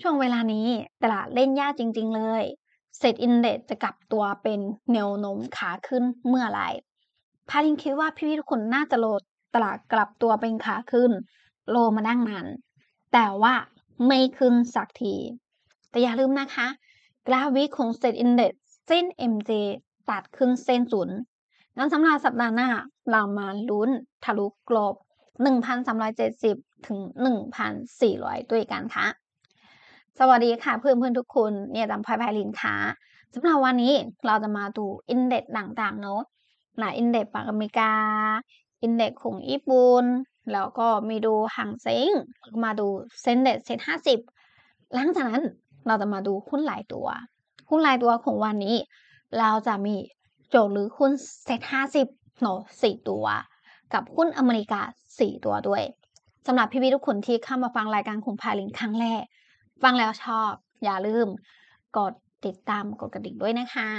ช่วงเวลานี้ตลาดเล่นยากจริง ๆ เลยเซตอินเด็กจะกลับตัวเป็นแนวโน้มขาขึ้นเมื่อไรพาลินคิดว่าพี่ทุกคนน่าจะโลดตลาดกลับตัวเป็นขาขึ้นโลมานั่งนั้น แต่ว่าไม่ขึ้นสักที แต่อย่าลืมนะคะ กราฟวิของเซตอินเด็กเส้น MJ ตัดขึ้นเส้นศูนย์ นั้นสำหรับสัปดาห์หน้า เรามาลุ้นทะลุกรอบ1,370 ถึง 1,400 ด้วยกันค่ะสวัสดีค่ะเพื่อนเพื่อนทุกคนเนี่ยจำพายพายลินค่ะสำหรับวันนี้เราจะมาดูอินเด็กต่างๆเนาะหลายอินเด็กฝั่งอเมริกาอินเด็กของญี่ปุ่น แล้วก็มีดูห่างเซ็งมาดูเซ็นเด็กเซ็ตห้าสิบหลังจากนั้นเราจะมาดูหุ้นหลายตัว หุ้นหลายตัวของวันนี้ เราจะมี โจหรือหุ้นเซ็ตห้าสิบเนาะสี่ตัว กับหุ้นอเมริกาสี่ตัวด้วยสำหรับพี่ๆทุกคนที่เข้ามาฟังรายการของพายลินครั้งแรกฟังแล้วชอบอย่าลืมกดติดตามกดกระดิ่งด้วยนะคะ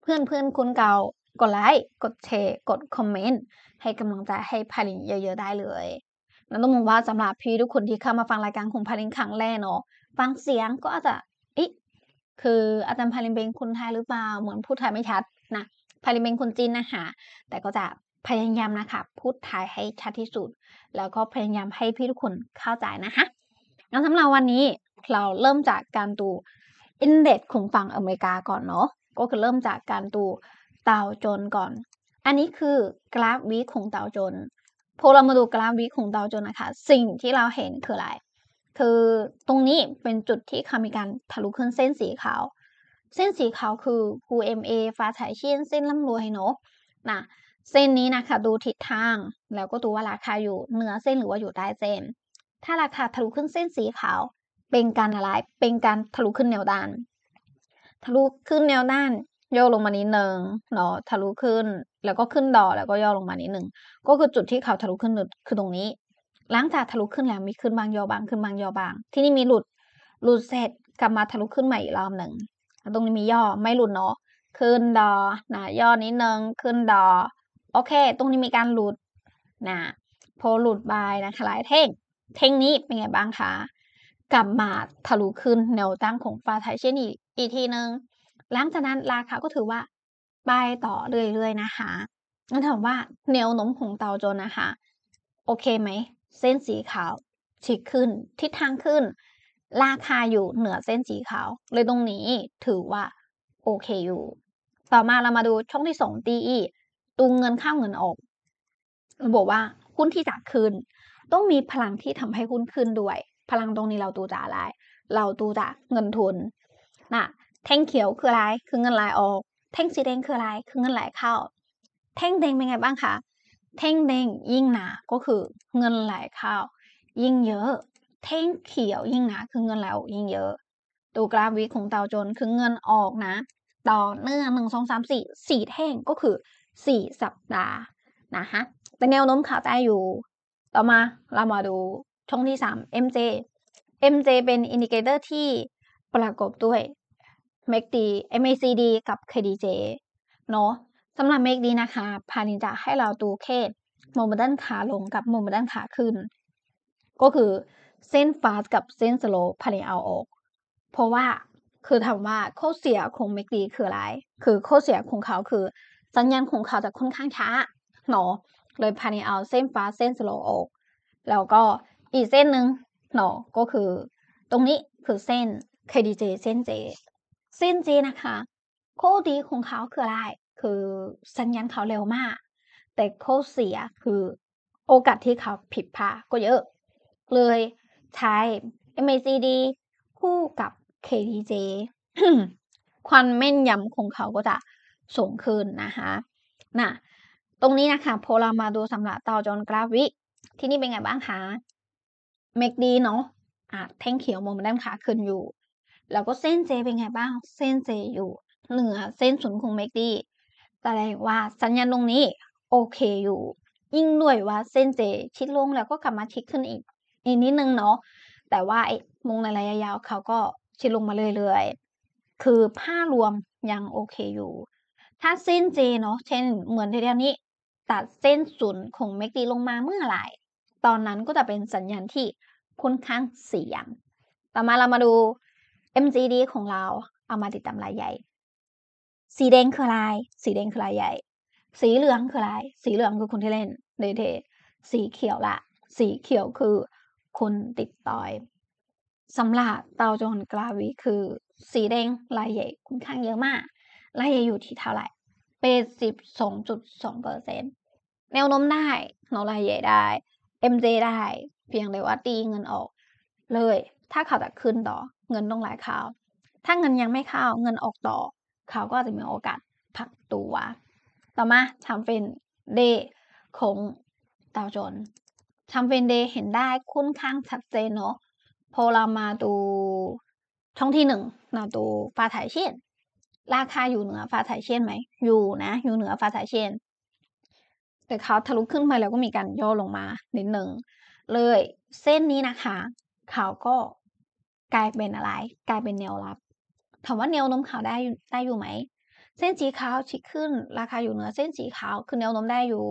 เพื่อนเพื่อนคุณเก่ากดไลค์กดแชร์กดคอมเมนต์ให้กำลังใจให้พาลินเยอะๆได้เลยนั่นต้องมองว่าสำหรับพี่ทุกคนที่เข้ามาฟังรายการของพาลินครั้งแรกเนาะฟังเสียงก็อาจจะอิคืออาจารย์พาลินเป็นคนไทยหรือเปล่า เหมือนพูดไทยไม่ชัดนะพาลินเป็นคนจีนนะคะ แต่ก็จะพยายามนะคะ พูดไทยให้ชัดที่สุด แล้วก็พยายามให้พี่ทุกคนเข้าใจนะคะงั้นสำหรับวันนี้เราเริ่มจากการดูอินเด็กซ์ของฝั่งอเมริกาก่อนเนาะก็คือเริ่มจากการดูดาวโจนก่อน อันนี้คือกราฟวีของดาวโจนพอเรามาดูกราฟวีของดาวโจนนะคะ สิ่งที่เราเห็นคืออะไร คือตรงนี้เป็นจุดที่เขามีการทะลุขึ้นเส้นสีขาวเส้นสีขาวคือ QMA ฟ้าฉายเชียนเส้นล่ำรวยเนาะนะเส้นนี้นะคะ ดูทิศทางแล้วก็ดูว่าราคาอยู่เหนือเส้นหรือว่าอยู่ใต้เส้นถ้าราคาทะลุขึ้นเส้นสีขาว เป็นการอะไรเป็นการทะลุขึ้นแนวด้าน ทะลุขึ้นแนวด้านย่อลงมานิดหนึ่งเนาะทะลุขึ้นแล้วก็ขึ้นดอแล้วก็ย่อลงมานิดหนึ่ง ก็คือจุดที่เขาทะลุขึ้นคือตรงนี้ หลังจากทะลุขึ้นแล้วมีขึ้นบางย่อบางขึ้นบางย่อบางที่นี่มีหลุดหลุดเสร็จ กลับมาทะลุขึ้นใหม่อีกรอบหนึ่งตรงนี้มีย่อไม่หลุดเนาะขึ้นดอนะย่อนิดหนึ่งขึ้นดอ โอเค ตรงนี้มีการหลุดนะพอหลุดไปนะคะหลายเท่งเทคนี้เป็นไงบ้างคะกลับมาทะลุขึ้น แนวตั้งของฟ้าไทยเช่นอีกอีกทีนึงหลังจากนั้นราคาก็ถือว่าไปต่อเรื่อย ๆนะคะงั้นถามว่าแนวโน้มของเตาโจนนะคะ โอเคไหมเส้นสีขาวฉีกขึ้นทิศทางขึ้น ราคาอยู่เหนือเส้นสีขาวเลยตรงนี้ถือว่าโอเคอยู่ ต่อมาเรามาดูช่องที่สองตีตูเงินเข้าเงินออกบอกว่าหุ้นที่จะขึ้นต้องมีพลังที่ทำให้หุ้นขึ้นด้วย พลังตรงนี้เราดูจากอะไรเราดูจากเงินทุนนะแท่งเขียวคืออะไรคือเงินไหลออก แท่งสีแดงคืออะไรคือเงินไหลเข้า แท่งแดงเป็นไงบ้างคะแท่งแดงยิ่งหนาก็คือเงินไหลเข้ายิ่งเยอะแท่งเขียวยิ่งหนาคือเงินไหลออกยิ่งเยอะดูกราฟวิของเตาจนคือเงินออกนะ ต่อเนื่องหนึ่งสองสามสี่สี่แท่งก็คือสี่สัปดาห์นะฮะแต่แนวโน้มขาใจอยู่ต่อมาเรามาดู ช่องที่ 3 MJ MJ เป็นอินดิเคเตอร์ที่ประกอบด้วย MACD MACD กับ KDJ เนาะสำหรับ MACD นะคะพานินจะให้เราดูแค่โมเมนตัมขาลงกับโมเมนตัมขาขึ้น ก็คือเส้น fast กับเส้น slow พานินเอาออก เพราะว่าคือถามว่า ข้อเสียของ MACD คืออะไร คือ ข้อเสียของเขาคือ สัญญาณของเขาจะค่อนข้างช้าเนาะเลยพานเอาเส้นฟ้าเส้นสโลออก แล้วก็อีกเส้นหนึ่งเนาะก็คือ ตรงนี้คือเส้น KDJ เส้น J เส้น J นะคะข้อดีของเขาคืออะไร คือสัญญาณเขาเร็วมาก แต่ข้อเสียคือ โอกาสที่เขาผิดพลาดก็เยอะ เลยใช้ MACD คู่กับ KDJ ความแม่นยำของเขาก็จะสูงขึ้นนะคะนะตรงนี้นะคะพอเรามาดูสำหรับเตาจนกราฟิที่นี่เป็นไงบ้างคะเมกดีเนาะอ่าแท่งเขียวมุมด้านขาขึ้นอยู่ แล้วก็เส้นเจเป็นไงบ้างเส้นเจอยู่ เหนือเส้นศูนย์ของเมกดีแสดงว่าสัญญาณตรงนี้ โอเคอยู่ ยิ่งด้วยว่าเส้นเจชิดลงแล้วก็กลับมาชิดขึ้นอีกอีกนิดนึงเนาะแต่ว่าไอ้มงในระยะยาวเขาก็ชิดลงมาเรื่อยๆคือผ้ารวมยังโอเคอยู่ ถ้าเส้นเจเนาะเช่นเหมือนเดียนี้ตัดเส้นศูนย์ของเมกดีลงมาเมื่อไหร่ตอนนั้นก็จะเป็นสัญญาณที่ค่อนข้างเสี่ยง ต่อมาเรามาดู MGD ของเราเอามาติดตามรายใหญ่ สีแดงคืออะไรสีแดงคือรายใหญ่ สีเหลืองคืออะไรสีเหลืองคือคนที่เล่นเดทสีเขียวละสีเขียวคือคนติดต่อยสำหรับเตาจนกราวิคือ สีแดงรายใหญ่ค่อนข้างเยอะมากรายใหญ่อยู่ที่เท่าไหร่เป็นต2แนวโน้มได้นอรายใหญ่ได้ m จได้ เพียงแต่ว่าตีเงินออก เลยถ้าเขาจะขึ้นต่อ เงินต้องไหลเข้าถ้าเงินยังไม่เข้าเงินออกต่อ เขาก็จะมีโอกาสผักตัว ต่อมาทมเป็นเดของดาวจนทมเป็นเดเห็นได้ค่อนข้างชัดเจนเนาะพอเรามาดูช่องที่หนึ่ง เราดูฟ้าถ่ายเช่นราคาอยู่เหนือฟ้าไทยเช่นไหม อยู่นะ อยู่เหนือฟ้าไทยเช่น แต่เขาทะลุขึ้นไปแล้วก็มีการย่อลงมา นิดหนึ่งเลย เส้นนี้นะคะ เขาก็กลายเป็นอะไร กลายเป็นแนวรับ ถามว่าแนวโน้มเขาได้ได้อยู่ไหม เส้นสีขาวชิดขึ้น ราคาอยู่เหนือเส้นสีขาวคือแนวโน้มได้อยู่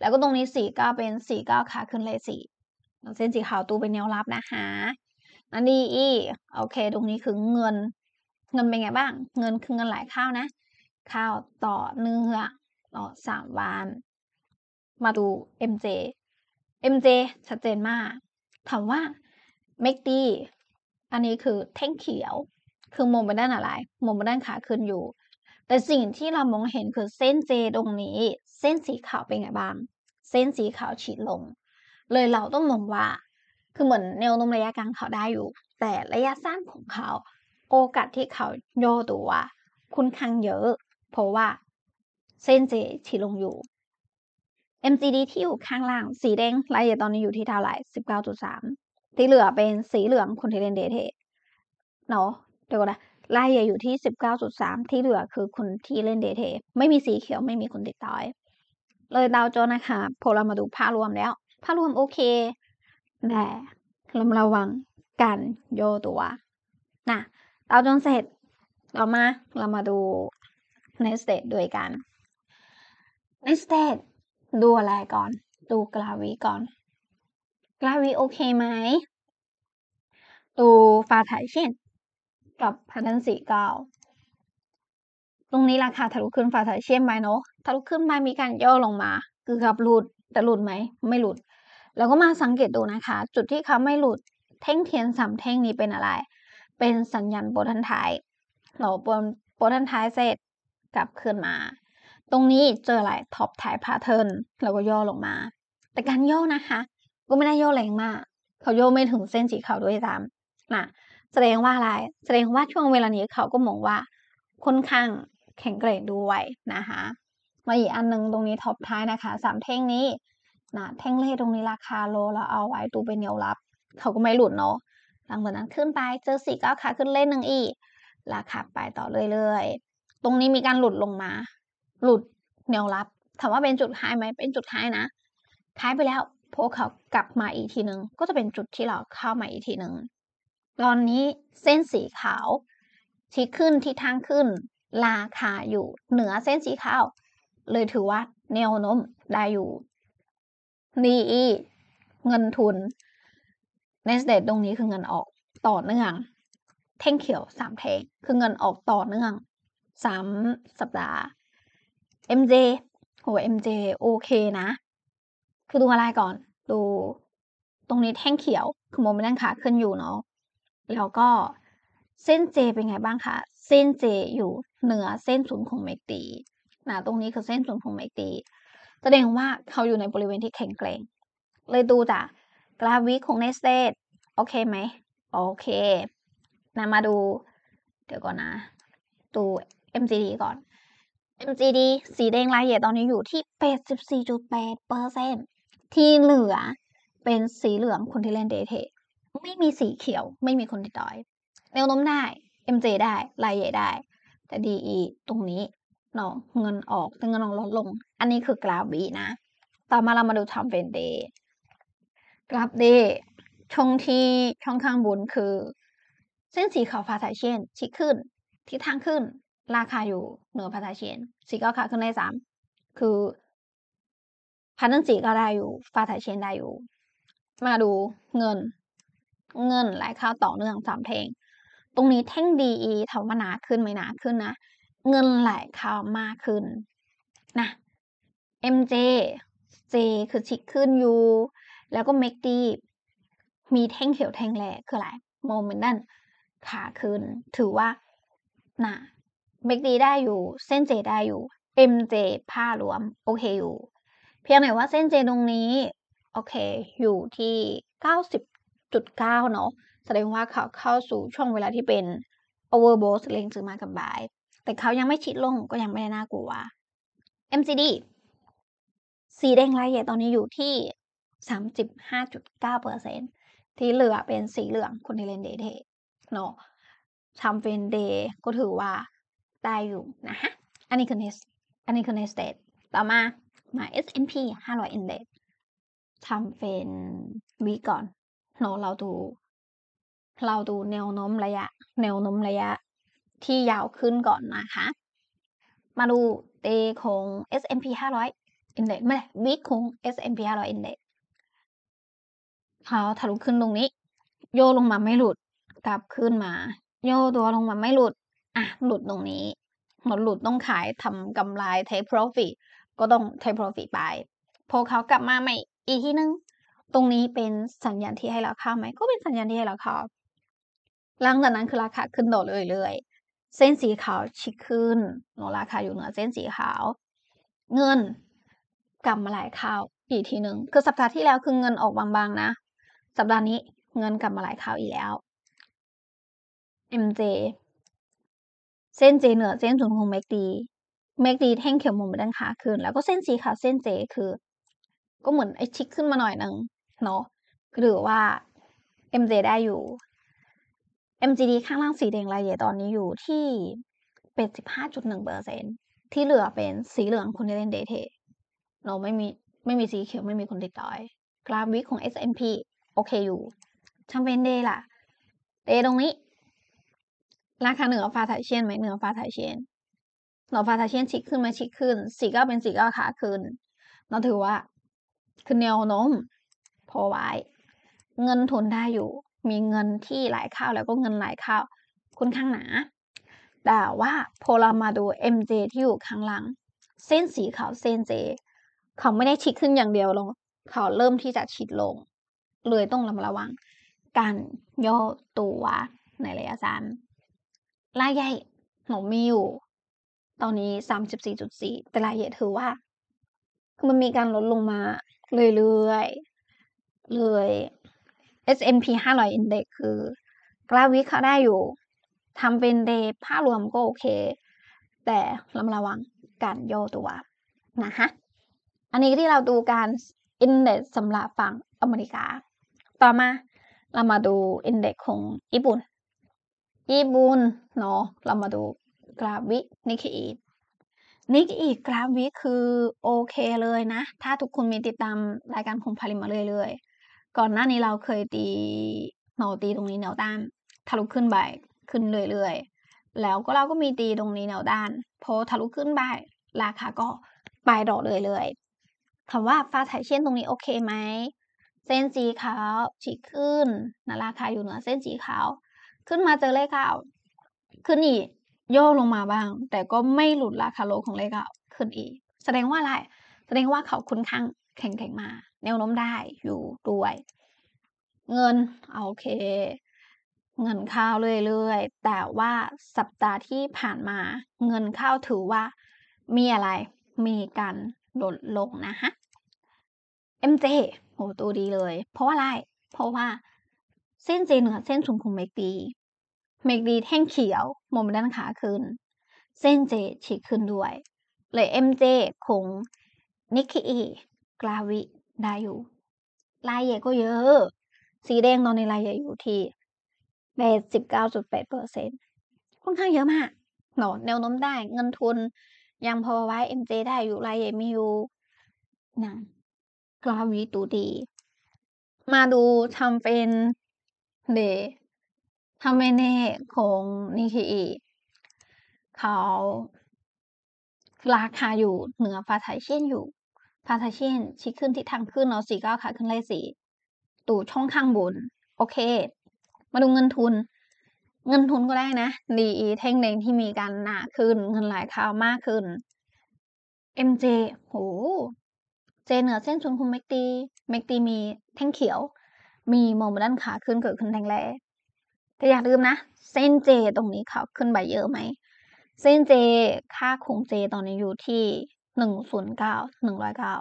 แล้วก็ตรงนี้สีก็เป็นสีก็ขาขึ้นเลยสีเส้นสีขาวตัวเป็นแนวรับนะคะ อันนี้อี โอเค ตรงนี้คือเงินเงินเป็นไงบ้าง เงินคือเงินหลายข้าวนะ ข้าวต่อเนื้อต่อสามวัน มาดู MJ MJ ชัดเจนมาก ถามว่า make ดีอันนี้คือแท่งเขียว คือมุมไปด้านอะไร มุมไปด้าน ขาขึ้นอยู่ แต่สิ่งที่เรามองเห็นคือเส้นเจตรงนี้ เส้นสีขาวเป็นไงบ้าง เส้นสีขาวฉีดลง เลยเราต้องมองว่า คือเหมือนแนวโน้มระยะกลางเขาได้อยู่ แต่ระยะสั้นของเขาโอกาสที่เขาโยตัวคุณคังเยอะเพราะว่าเส้นเจฉีลงอยู่ m c d ที่อยู่ข้างล่างสีแดงรายละเอียดตอนนี้อยู่ที่เท่าไหร่สิบเก้าจุดสามที่เหลือเป็นสีเหลืองคนที่เล่นเดทเนาะเดี๋ยวก่อนนะรายละเอียดอยู่ที่สิบเก้าจุดสามที่เหลือคือคนที่เล่นเดทไม่มีสีเขียวไม่มีคนติดต่อยเลยดาวโจนะคะพอเรามาดูภาพรวมแล้วภาพรวมโอเคแต่ระมัดระวังกันโยตัว นะเราจนเสร็จ เรามา เรามาดูเนสเตจด้วยกันเนสเตจดูอะไรก่อน ดูกราวีก่อนกราวีโอเคไหม ดูฟาถ่ายเช่นกับพันทุนสีเก่าตรงนี้ราคาทะลุขึ้นฟาถ่ายเช่นไปเนาะ ทะลุขึ้นมามีการย่อลงมาคือกับหลุดแต่หลุดไหม ไม่หลุดแล้วก็มาสังเกตดูนะคะ จุดที่เขาไม่หลุด เท่งเทียนสามเท่งนี้เป็นอะไรเป็นสัญญาณโบทันท้ายเราโนโบทันท้ายเสร็จกลับขึ้นมา ตรงนี้เจอหลายท็อปถ่ายพาเทิร์นเราก็ย่อลงมา แต่การย่อนะคะ ก็ไม่ได้ย่อแรงมาก เขาย่อไม่ถึงเส้นสีขาวด้วยซ้ำนะแสดงว่าอะไรแสดงว่าช่วงเวลานี้เขาก็มองว่า ค่อนข้างแข็งแกร่งด้วยนะคะ มาอีกอันนึง ตรงนี้ท็อปท้ายนะคะสามแท่งนี้นะแท่งเล่ตรงนี้ราคาโลเราเอาไว้ดูเป็นแนวรับ เขาก็ไม่หลุดเนาะหลังจากนั้นขึ้นไปเจอสี่ก็ขาขึ้นเล่นหนึ่งอีกราคาไปต่อเรื่อยๆ ตรงนี้มีการหลุดลงมา หลุดแนวรับ ถามว่าเป็นจุดายไหม เป็นจุดายนะท้ายไปแล้วโพเขากลับมาอีกทีหนึ่ง ก็จะเป็นจุดที่เราเข้ามาอีกทีหนึ่งตอนนี้เส้นสีขาว ที่ขึ้นที่ทางขึ้น ราคาอยู่ เหนือเส้นสีขาว เลยถือว่าแนวโน้มได้อยู่ี่เงินทุน n e ส t date ตรงนี้คือเงินออกต่อเนื่องแท่งเขียวสามแท่งคือเงินออกต่อเนื่องสามสัปดาห์ MJ โอ้ MJ โอเคนะ คือดูอะไรก่อนดู ตรงนี้แท่งเขียวคือโมเมนต์ขาขึ้นอยู่เนาะแล้วก็เส้น J เป็นไงบ้างคะเส้น J อยู่เหนือเส้นศูนย์ของเมกตีนะตรงนี้คือเส้นศูนย์ของเมกตี แสดงว่าเขาอยู่ในบริเวณที่แข็งแกร่งเลยดูจ้ะกราฟวิของในสเตดโอเคไหมโอเคนะมาดูเดี๋ยวก่อนนะดู MGD ก่อน MGD สีแดงรายใหญ่ียดตอนนี้อยู่ที่ 84.8เปอร์เซ็นที่เหลือเป็นสีเหลืองคนที่เล่นเดทเทไม่มีสีเขียวไม่มีคนทิ่ดอยแนวโน้มได้ MJ ได้รายใหญ่ได้ แต่ดีตรงนี้เนาะเงินออกแต่เงินออกลดลง อันนี้คือกราฟวีนะ ต่อมาเรามาดูทำเฟนเดย์กลับเดช่องที่ช่องข้างบนคือ เส้นสีขาวฟาทาเชนชี้ขึ้นทิศทางขึ้น ราคาอยู่ เหนือภาษาเชนสีก็ขาขึ้นได้สามคือ พันธุ์สีก็ได้อยู่ฟาทาเชนได้อยู่ มาดูเงินเงินไหลเข้าต่อเนื่องสามเพลง ตรงนี้แท่งดีอีถามว่านาขึ้นไหมหนาขึ้นนะเงินไหลเข้ามากขึ้นนะ MJ J คือชิคขึ้นอย่แล้วก็ make deep มีแท่งเขียวแท่งแรกคืออะไร momentum ขาขึ้น ถือว่า น่ะ make deep ได้อยู่เส้นเจได้อยู่ MJ ผ้ารวมโอเคอยู่ เพียงแต่ว่าเส้นเจตรงนี้ โอเค อยู่ที่ 90.9 เนาะแสดงว่าเขาเข้าสู่ช่วงเวลาที่เป็น overbought เลงซื้อมากับบาย แต่เขายังไม่ชิดลงก็ยังไม่ได้น่ากลัว MCD สีแดงลายใหญ่ตอนนี้อยู่ที่35.9%ที่เหลือเป็นสีเหลืองคุณเลนเดเทเนาะทำเฟนเดย์ก็ถือว่าได้อยู่นะฮะ อันนี้คือเนสอันนี้คือเนสเตต่อมามา S&P 500 Index ทำเฟนวีก่อนเนาะเราดู เราดูแนวโน้มระยะแนวโน้มระยะ ที่ยาวขึ้นก่อนนะคะ มาดูเดของ S&P 500 Index ไม่ใช่วกของ S&P 500 Index เท้าทะลุขึ้นตรงนี้ โยลงมาไม่หลุดกลับขึ้นมา โยตัวลงมาไม่หลุด อ่ะ หลุดตรงนี้ หมดหลุดต้องขายทำกำไรเทคโปรฟิตก็ต้องเทคโปรฟิตไปพอเขากลับมาใหม่อีกที่นึงตรงนี้เป็นสัญญาณที่ให้ราคาไหมก็เป็นสัญญาณที่ให้ราคาหลังจากนั้นคือราคาขึ้นโดดเรื่อยๆเส้นสีขาวชิกขึ้นหนูราคาอยู่เหนือเส้นสีขาว เงินกลับมาหลายข้าวอีกทีหนึ่งคือสัปดาห์ที่แล้วคือเงินออกบาง ๆ นะสัปดาห์นี้เงินกลับมาไหลเข้าอีกแล้ว MJ เส้น J เหนือเส้นศูนย์ของเมกดีเมกดีแท่งเขียวมุมไปด้านขาขึ้น แล้วก็เส้นสีขาวเส้น J คือ ก็เหมือน ไอชิกขึ้นมาหน่อยนึงเนาะหรือว่า MJ ได้อยู่ MGD ข้างล่างสีแดงรายใหญ่ตอนนี้อยู่ที่เป็นสิบห้าจุดหนึ่งเปอร์เซ็นที่เหลือเป็นสีเหลืองคนที่เล่นเดทเทเราไม่มีไม่มีสีเขียวไม่มีคนติดต่อยกราฟวิกของ S&P โอเคอยู่แชมเปญเดย์ล่ะ เดย์ตรงนี้ ราคาเหนือฟ้าไทเชียนไหมเหนือฟ้าไทเชียนเหนือฟ้าไทเชียนชิกขึ้นไหมชิกขึ้น สี่ก้าเป็นสี่ก้าขาขึ้นเราถือว่า คือแนวโน้มพอไว้ เงินทุนได้อยู่ มีเงินที่หลายข้าวแล้วก็เงินหลายข้าวคุณข้างหนาแต่ว่าพอเรามาดู MJ ที่อยู่ข้างหลัง เส้นสีขาวเส้นเจ เขาไม่ได้ชิดขึ้นอย่างเดียวลงเขาเริ่มที่จะชิดลงเลยต้องระมัดระวังการย่อตัวในระยะสั้น รายใหญ่หนูมีอยู่ ตอนนี้สามสิบสี่จุดสี่แต่รายใหญ่ถือว่า มันมีการลดลงมาเรื่อยๆเลย S&P 500 Index คือกล้าวิเขาได้อยู่ทำเป็นเดย์ภาพรวมก็โอเค แต่ระมัดระวังการย่อตัวนะฮะอันนี้ที่เราดูการอินเด็กสำหรับฝั่งอเมริกาต่อมาเรามาดูอินเด็กของญี่ปุ่น ญี่ปุ่นเนาะ เรามาดูกราฟวิ นิกอีนิกอีกราฟวิ คือโอเคเลยนะ ถ้าทุกคนมีติดตามรายการของพาริมาเรื่อยๆ ก่อนหน้านี้เราเคยตีเนาตีตรงนี้แนวต้านทะลุขึ้นไป ขึ้นเรื่อยๆ แล้วก็เราก็มีตีตรงนี้แนวด้านพอทะลุขึ้นไปราคาก็ไปดอกเรื่อยๆถามว่าฟ้าไทเช่นตรงนี้โอเคไหมเส้นสีขาวฉีกขึ้นนาราคาอยู่เหนือเส้นสีขาวขึ้นมาเจอเลขเก้าขึ้นอีกย่อลงมาบ้าง แต่ก็ไม่หลุดราคาโลของเลขเก้าขึ้นอีก แสดงว่าอะไรแสดงว่าเขาคุ้นข้างแข็งแข็งมาแนวโน้มได้อยู่ด้วย เงินโอเค เงินเข้าเรื่อยๆ แต่ว่าสัปดาห์ที่ผ่านมา เงินเข้าถือว่า มีอะไร มีการลดลงนะฮะเอ็มเจโหตัวดีเลย เพราะอะไร เพราะว่า เส้นเจนือเส้นสูนยของเมกดี เมกดีแท่งเขียวมุมด้านขาขึ้น เส้นเจฉีกขึ้นด้วย เลยเอ็มจของนิกกี้กลาวิ ได้อยู่ลายใหญ่ก็เยอะ สีแดงตอนในลายใหญ่อยู่ที่แปดสิบเก้าจุดแปดเปอร์เซ็นต์ค่อนข้างเยอะมากหนอแนวโน้มได้ เงินทุน ยังพอไว้เจได้อยู่ รายใหญ่มีอยู่นะกราวิตูดี มาดูทำเป็นเดทำเป็นเนของนิเคอิเขาราคาอยู่เหนือฟาายเช่นอยู่ฟาายเช่นชี้ขึ้นที่ทางขึ้นเนาะสี่เก้าขาขึ้นเล่สี่ตู่ช่องข้างบนโอเค มาดูเงินทุน เงินทุนก็ได้นะ ดีแเท่งแดงที่มีการหนาขึ้นเงินไหลเข้ามากขึ้น MJ โหเจเหนือเส้นชวนคุมเมกตีเมกตีมีแท่งเขียว มีโมเมนตัมขาขึ้นเกิดขึ้นแรงแรแต่อย่าลืมนะเส้นเจตรงนี้เขาขึ้นไปเยอะไหมเส้นเจค่าคงเจตอนนี้อยู่ที่หนึ่งศูนย์เก้าหนึ่งร้อยเก้า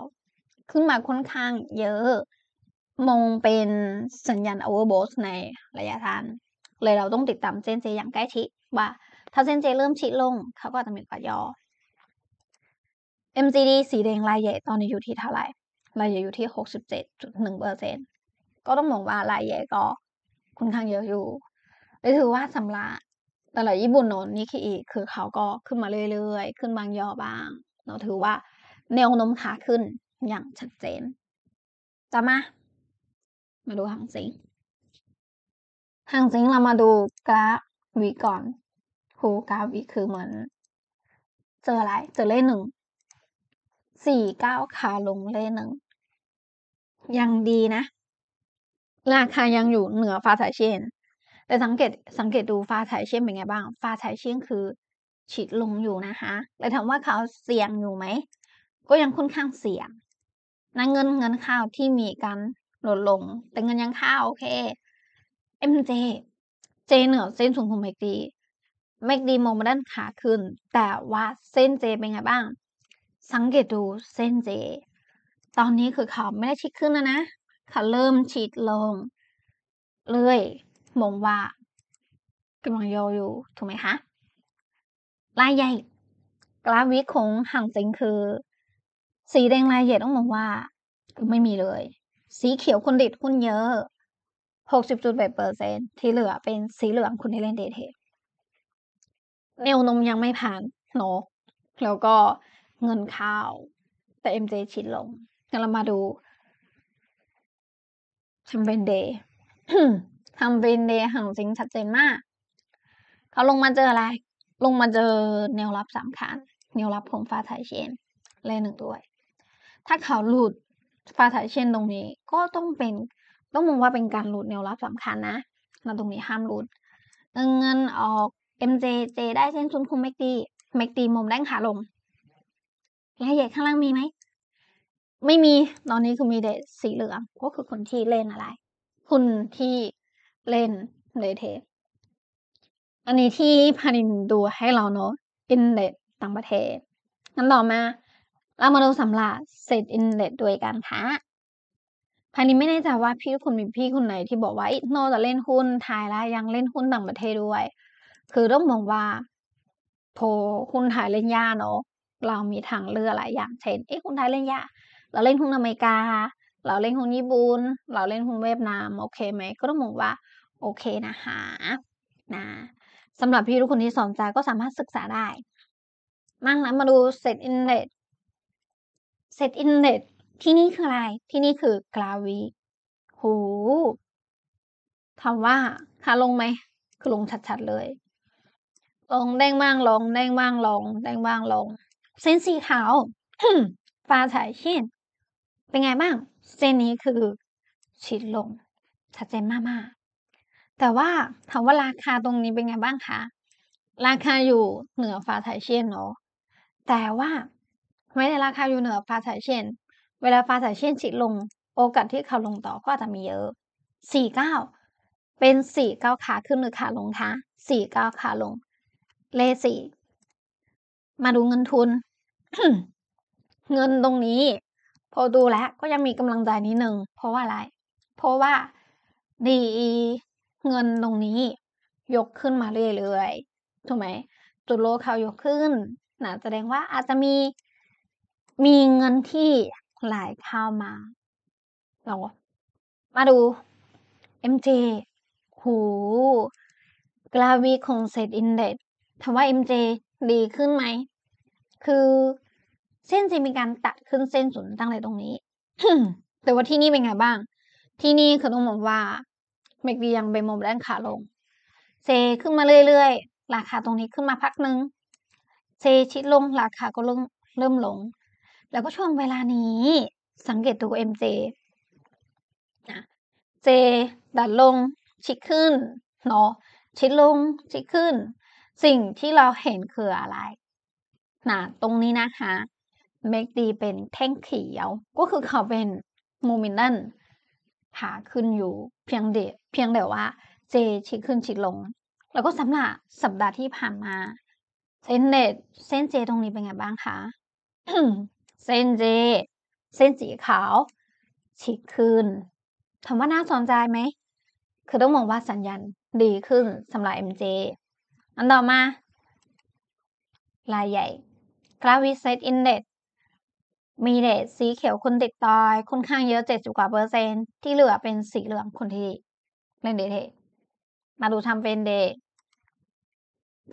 ขึ้นมาค่อนข้างเยอะมองเป็นสัญญาณ overbought ในระยะสั้นเลยเราต้องติดตามเส้นเจอย่างใกล้ชิดว่าถ้าเส้นเจเริ่มชิดลงเขาก็จะมีการย่อ MGD สีแดงรายใหญ่ตอนนี้อยู่ที่เท่าไหร่รายใหญ่อยู่ที่็นตก็ต้องบอกว่ารายใหญ่ก็คุณนข้างเยอะอยู่ได้ถือว่าสำลรักตลาดญี่ปุ่นโนนนี่คืออีกคือเขาก็ขึ้นมาเรื่อยๆ ขึ้นบางย่อบ้าง เราถือว่าแนวโน้มขาขึ้นอย่างชัดเจน จะมา มาดูหางสิงหางสิงเรามาดูกราฟวีก่อนคูกราฟวีคือเหมือนเจออะไร เจอเลขหนึ่งสี่เก้าขาลงเลยหนึ่งยังดีนะ ราคายังอยู่เหนือฟ้าสายเชน แต่สังเกตสังเกตดูฟ้าสายเชนเป็นไงบ้างฟ้าสายเชนคือ ฉีดลงอยู่นะคะแต่ถามว่าเขาเสี่ยงอยู่ไหมก็ยังค่อนข้างเสี่ยงนะเงินเงินข้าวที่มีกันลดลง แต่เงินยังข้าวโอเคเอ็มเจเจเหนือเส้นสูงของเมกดีเมกดีมองมาด้านขาขึ้นแต่ว่าเส้นเจเป็นไงบ้างสังเกตดูเส้นเจ ตอนนี้คือเขาไม่ได้ชิดขึ้นแล้วนะเขาเริ่มชิดลงเลยมองว่ากำลังโยอยู่ถูกไหมคะลายใหญ่กราฟิกของห่างเซิงคือ สีแดงลายใหญ่ต้องมองว่า ไม่มีเลย สีเขียวคุณดิดหุ้นเยอะหกสิบจุดแปดเปอร์เซ็นที่เหลือเป็นสีเหลืองคุณที่เล่นเดทเทแนวนมยังไม่ผ่านโนแล้วก็เงินเข้าแต่ MJ ชิดลงงั้นเรามาดูแคมเปญเดย์แคมเปญเดย์ห่างจริงชัดเจนมากเขาลงมาเจออะไร ลงมาเจอแนวรับสำคัญแนวรับของฟ้าไทยเชนเลนหนึ่งด้วยถ้าเขาหลุดฟ้าไทยเชนตรงนี้ ก็ต้องเป็น ต้องมองว่าเป็นการหลุดแนวรับสำคัญนะนาตรงนี้ห้ามหลุดเงินออก m j จได้เส้นชุนคุมเมกดีเมกดีมุมแดงขาลงรายลหเอียข้างล่างมีไหม ไม่มี ตอนนี้คือมีเดสีเหลือง ก็คือคนที่เล่นอะไร คุณที่เล่นเลเท อันนี้ที่พานินดูให้เราเนาะอินเลตต่างประเทศงั้นต่อมา เรามาดูสำหรับเซตอินเลตด้วยกันค่ะพานินไม่แน่ใจว่าพี่คุณมีพี่คนไหน ที่บอกว่าโนจะเล่นหุ้นไทยแล้ว ยังเล่นหุ้นต่างประเทศด้วย คือต้องมองว่าโพหุ้นไทยเล่นยากเนาะเรามีทางเลือกหลายอย่างเช่น เอ๊ะ คุณไทยเล่นยาเราเล่นหุ้นอเมริกา เราเล่นหุ้นญี่ปุ่น เราเล่นหุ้นเวียดนาม โอเคไหม ก็ต้องมองว่า โอเคนะคะนะสำหรับพี่ทุกคนที่สนใจก็สามารถศึกษาได้ มาแล้วมาดูเซตอินเลตเซตอินเลตที่นี่คืออะไร ที่นี่คือกราวีหูถามว่าขาลงไหมคือลงชัดๆเลย ลง แดงบ้างลงแดงบ้างลงแดงบ้างลงเส้นสีขาวฟ้าฉายเช่นเป็นไงบ้าง เส้นนี้คือ ชิดลง ชัดเจนมาก ๆ แต่ว่าถามว่าราคาตรงนี้เป็นไงบ้างคะราคาอยู่เหนือฟ้าฉายเช่นเนาะแต่ว่า ไม่ได้ราคาอยู่เหนือฟ้าฉายเช่นเวลาฟ้าฉายเช่นชิดลง โอกาสที่เขาลงต่อก็จะมีเยอะสี่เก้าเป็นสี่เก้าขาขึ้นหรือขาลงคะสี่เก้าขาลง เลสี่มาดูเงินทุน เงินตรงนี้ พอดูแล้ว ก็ยังมีกำลังใจนิดนึง เพราะว่าอะไร เพราะว่าดี เงินตรงนี้ ยกขึ้นมาเรื่อยๆถูกไหมจุดโลเขายกขึ้นนะแสดงว่าอาจจะมีมีเงินที่ไหลเข้ามาเรามาดู MJ หูกราวีของเซตอินเด็กถาว่า MJ ดีขึ้นไหม คือเส้นจะมีการตัดขึ้นเส้นศูนย์ตั้งแต่ตรงนี้ แต่ว่าที่นี่เป็นไงบ้าง ที่นี่คือต้องบอกว่าเมกดียังไปมุมด้านขาลง เซ ขึ้นมาเรื่อยๆ ราคาตรงนี้ขึ้นมาพักนึง เซ ชิดลง ราคาก็เริ่มเริ่มลง แล้วก็ช่วงเวลานี้ สังเกตตัวเอนะเจดัดลง ชิดขึ้นเนาะ ชิดลง ชิดขึ้นสิ่งที่เราเห็นคืออะไรนะตรงนี้นะคะ เมกดีเป็นแท่งเขียว ก็คือเขาเป็นโมเมนตัมขาขึ้นอยู่เพียงเดียเพียงแต่วว่า เจชิดขึ้นชิดลง แล้วก็สำหรับสัปดาห์ที่ผ่านมา เส้นเดตเส้นเจ ตรงนี้เป็นไงบ้างคะ เส้นเจเส้นสีขาวฉีกขึ้นถามว่าน่าสนใจไหม คือต้องมองว่าสัญญาณดีขึ้นสำหรับ MJ อันต่อมาลายใหญ่กราฟิกเซตอินเด็กมีเดทสีเขียวคุณติดตอยค่อนข้างเยอะเจ็ดจุกว่าเปอร์เซนที่เหลือเป็นสีเหลืองคนที่เล่นเดทมาดูทำเป็นเดท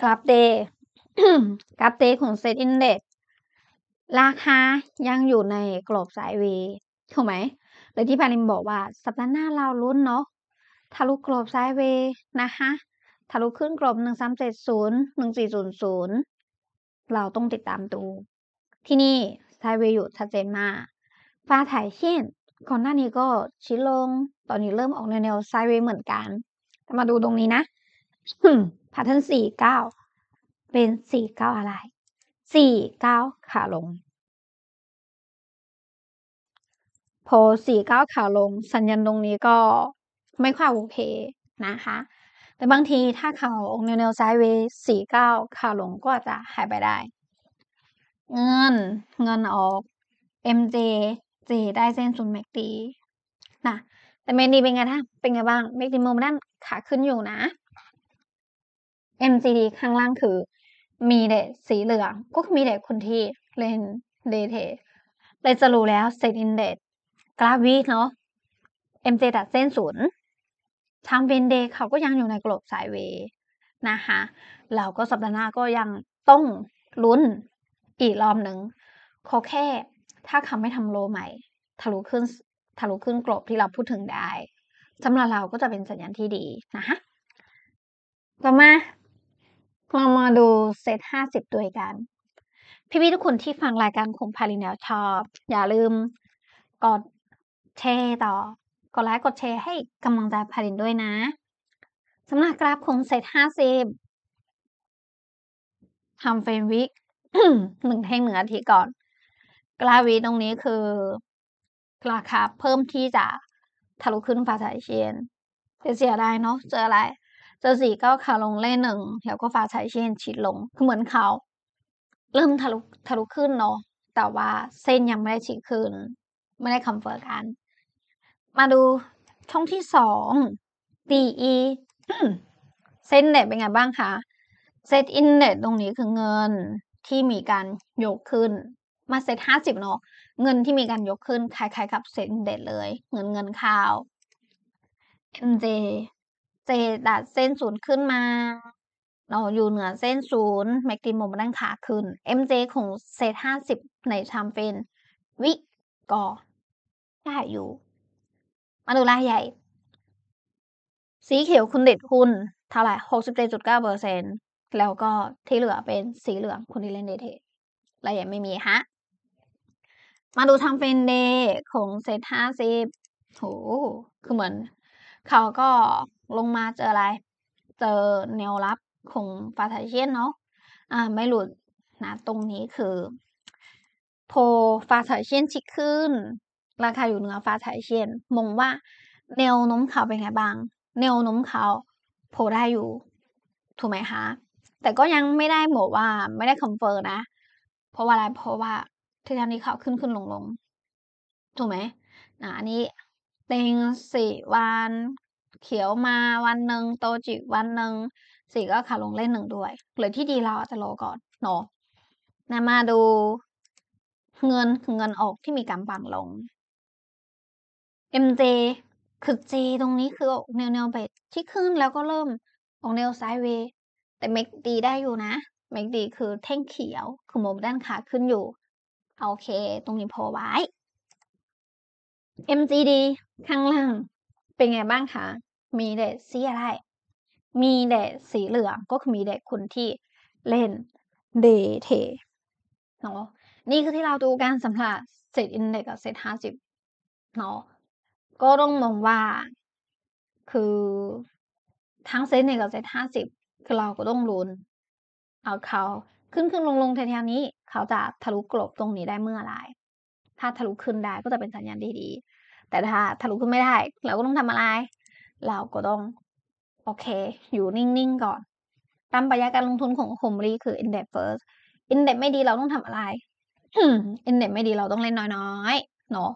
กราฟเดทกราฟเดทของเซตอินเด็กราคายังอยู่ในกรอบสายวีถูกไหมโดยที่พานิมบอกว่า สัปดาห์หน้าเราลุ้นเนาะทะลุกรอบสายวนะคะทะลุขึ้นกรอบหนึ่งสามเจ็ดศูนย์หนึ่งสี่ศูนย์ศูนย์เราต้องติดตามดู ที่นี่ ไซเวอยู่ชัดเจนมาก ฟ้าถ่ายเช่นก่อนหน้านี้ก็ชี้ลงตอนนี้เริ่มออกแนวไซเวเหมือนกันมาดูตรงนี้นะพาเทิร์นสี่เก้าเป็นสี่เก้าอะไรสี่เก้าขาลง พอสี่เก้าขาลง สัญญาณตรงนี้ก็ไม่ค่อยโอเค นะคะแต่บางทีถ้าข่าวแนวซ้ายเวสี่เก้าขาหลงก็จะหายไปได้ เงินเงินออก MJ j ได้เส้นศูนย์แม็กดีนะแต่เมนดีเป็นไงท่าเป็นไงบ้าง แม็กดีมุมดั่นขาขึ้นอยู่นะ MCD ข้างล่างคือ มีเดสีเหลือง ก็คือมีเดคนที่ เล่นเดเทเลยจะรู้แล้วเซตอินเดกราฟวีเนาะ MJ ตัดเส้นศูนย์ทงเวนเดย์เขาก็ยังอยู่ในกรอบสายเวนะคะ เราก็สัปดาห์หน้าก็ยังต้องลุ้นอีกรอบหนึ่งขอแค่ ถ้าเขาไม่ทำโลใหม่ ทะลุขึ้นทะลุขึ้นกรอบที่เราพูดถึงได้สำหรับเราก็จะเป็นสัญญาณที่ดีนะคะต่อมาเรามาดูเซตห้าสิบด้วยกัน พี่พี่ทุกคนที่ฟังรายการของพารินแล้วชอบ อย่าลืม กดแชร์ต่อกดไลค์กดแชร์ให้กำลังใจพารินด้วยนะสำหรับกราฟของเซตห้าสิบทำเฟรมวิกหนึ่งแท่งหนึ่งอาทิตย์ก่อน กราฟวีตรงนี้คือราคาเพิ่มที่จะทะลุขึ้นฟ้าสายเชียนจะเสียดไรเนาะเจออะไร เจอสี่ก็ขาลงเล่นหนึ่งแล้วก็ฟ้าสายเชียนชิดลงคือเหมือนเขา เริ่มทะลุทะลุขึ้นเนาะแต่ว่าเส้นยังไม่ได้ชิดขึ้นไม่ได้คมเฟอร์กันมาดู ช่องที่สอง DE เซ็นเน็ตเป็นไงบ้างคะเซตอินเน็ตตรงนี้คือเงินที่มีการยกขึ้น มาเซตห้าสิบเนาะเงินที่มีการยกขึ้น คล้ายๆ กับเซตอินเด็ตเลย เงินเงินข่าว MJ เจดัดเส้นศูนย์ขึ้นมา เราอยู่เหนือเส้นศูนย์แม็กซิมมดังขาขึ้น MJ ของเซตห้าสิบในชามเป็น วิกกอได้อยู่มาดูรายใหญ่ สีเขียวคุณเด็ดหุ้นเท่าไหร่หกสิบเจ็ดจุดเก้าเปอร์เซ็นแล้วก็ที่เหลือเป็นสีเหลืองคุณดีเลนเดทรายใหญ่ไม่มีฮะ มาดูทางเฟนเดของเซ็ตห้าสิบโหคือเหมือนเขาก็ลงมาเจออะไร เจอแนวรับของฟาทาเชียนเนาะอ่า ไม่หลุดนะตรงนี้คือโพฟาทาเชียนชิกขึ้นราคาอยู่เหนือฟ้าสายเช่นมองว่าแนวโน้มเขาเป็นไงบ้าง แนวโน้มเขาโผล่ได้อยู่ ถูกไหมคะแต่ก็ยังไม่ได้บอกว่าไม่ได้คอนเฟิร์มนะ เพราะว่าอะไร เพราะว่าที่ทางนี้เขาขึ้นขึ้นลงลง ถูกไหมนะอันนี้เต็งสี่วัน เขียวมาวันหนึ่งโตจิวันหนึ่งสี่ก็ขาลงเล่นหนึ่งด้วยหรือที่ดีเราอจะรอก่อนเนาะนะมาดูเงินเงินออกที่มีการปั่นลง MJ คือ J ตรงนี้คือออกแนวแนวเปที่ขึ้นแล้วก็เริ่มออกแนวซ้ายเว แต่เมกดีได้อยู่นะเมกดี คือแท่งเขียว คือมุมด้านขาขึ้นอยู่โอเค ตรงนี้พอไว้ MGD ข้างล่าง เป็นไงบ้างคะ มีแดดสีอะไร มีแดดสีเหลือง ก็คือมีแดดคุที่เล่นเดเทเนาะ นี่คือที่เราดูการสำหรับเซตอินเด็กกับเซตห้าสิบเนาะก็ต้องมองว่าคือทั้งเซตเนี่ยกับเซตห้าสิบ คือเราก็ต้องลุ้นเอาเขาขึ้นขึ้นลงลงแถวๆนี้เขาจะทะลุกรอบตรงนี้ได้เมื่อไร ถ้าทะลุขึ้นได้ก็จะเป็นสัญญาณดี ๆ แต่ถ้าทะลุขึ้นไม่ได้ เราก็ต้องทำอะไร เราก็ต้อง โอเค อยู่นิ่ง ๆ ก่อน ตามปรัชญาการลงทุนของคฮมรีคือ index first index ไม่ดี เราต้องทำอะไร index ไม่ดีเราต้องเล่นน้อยๆเนาะ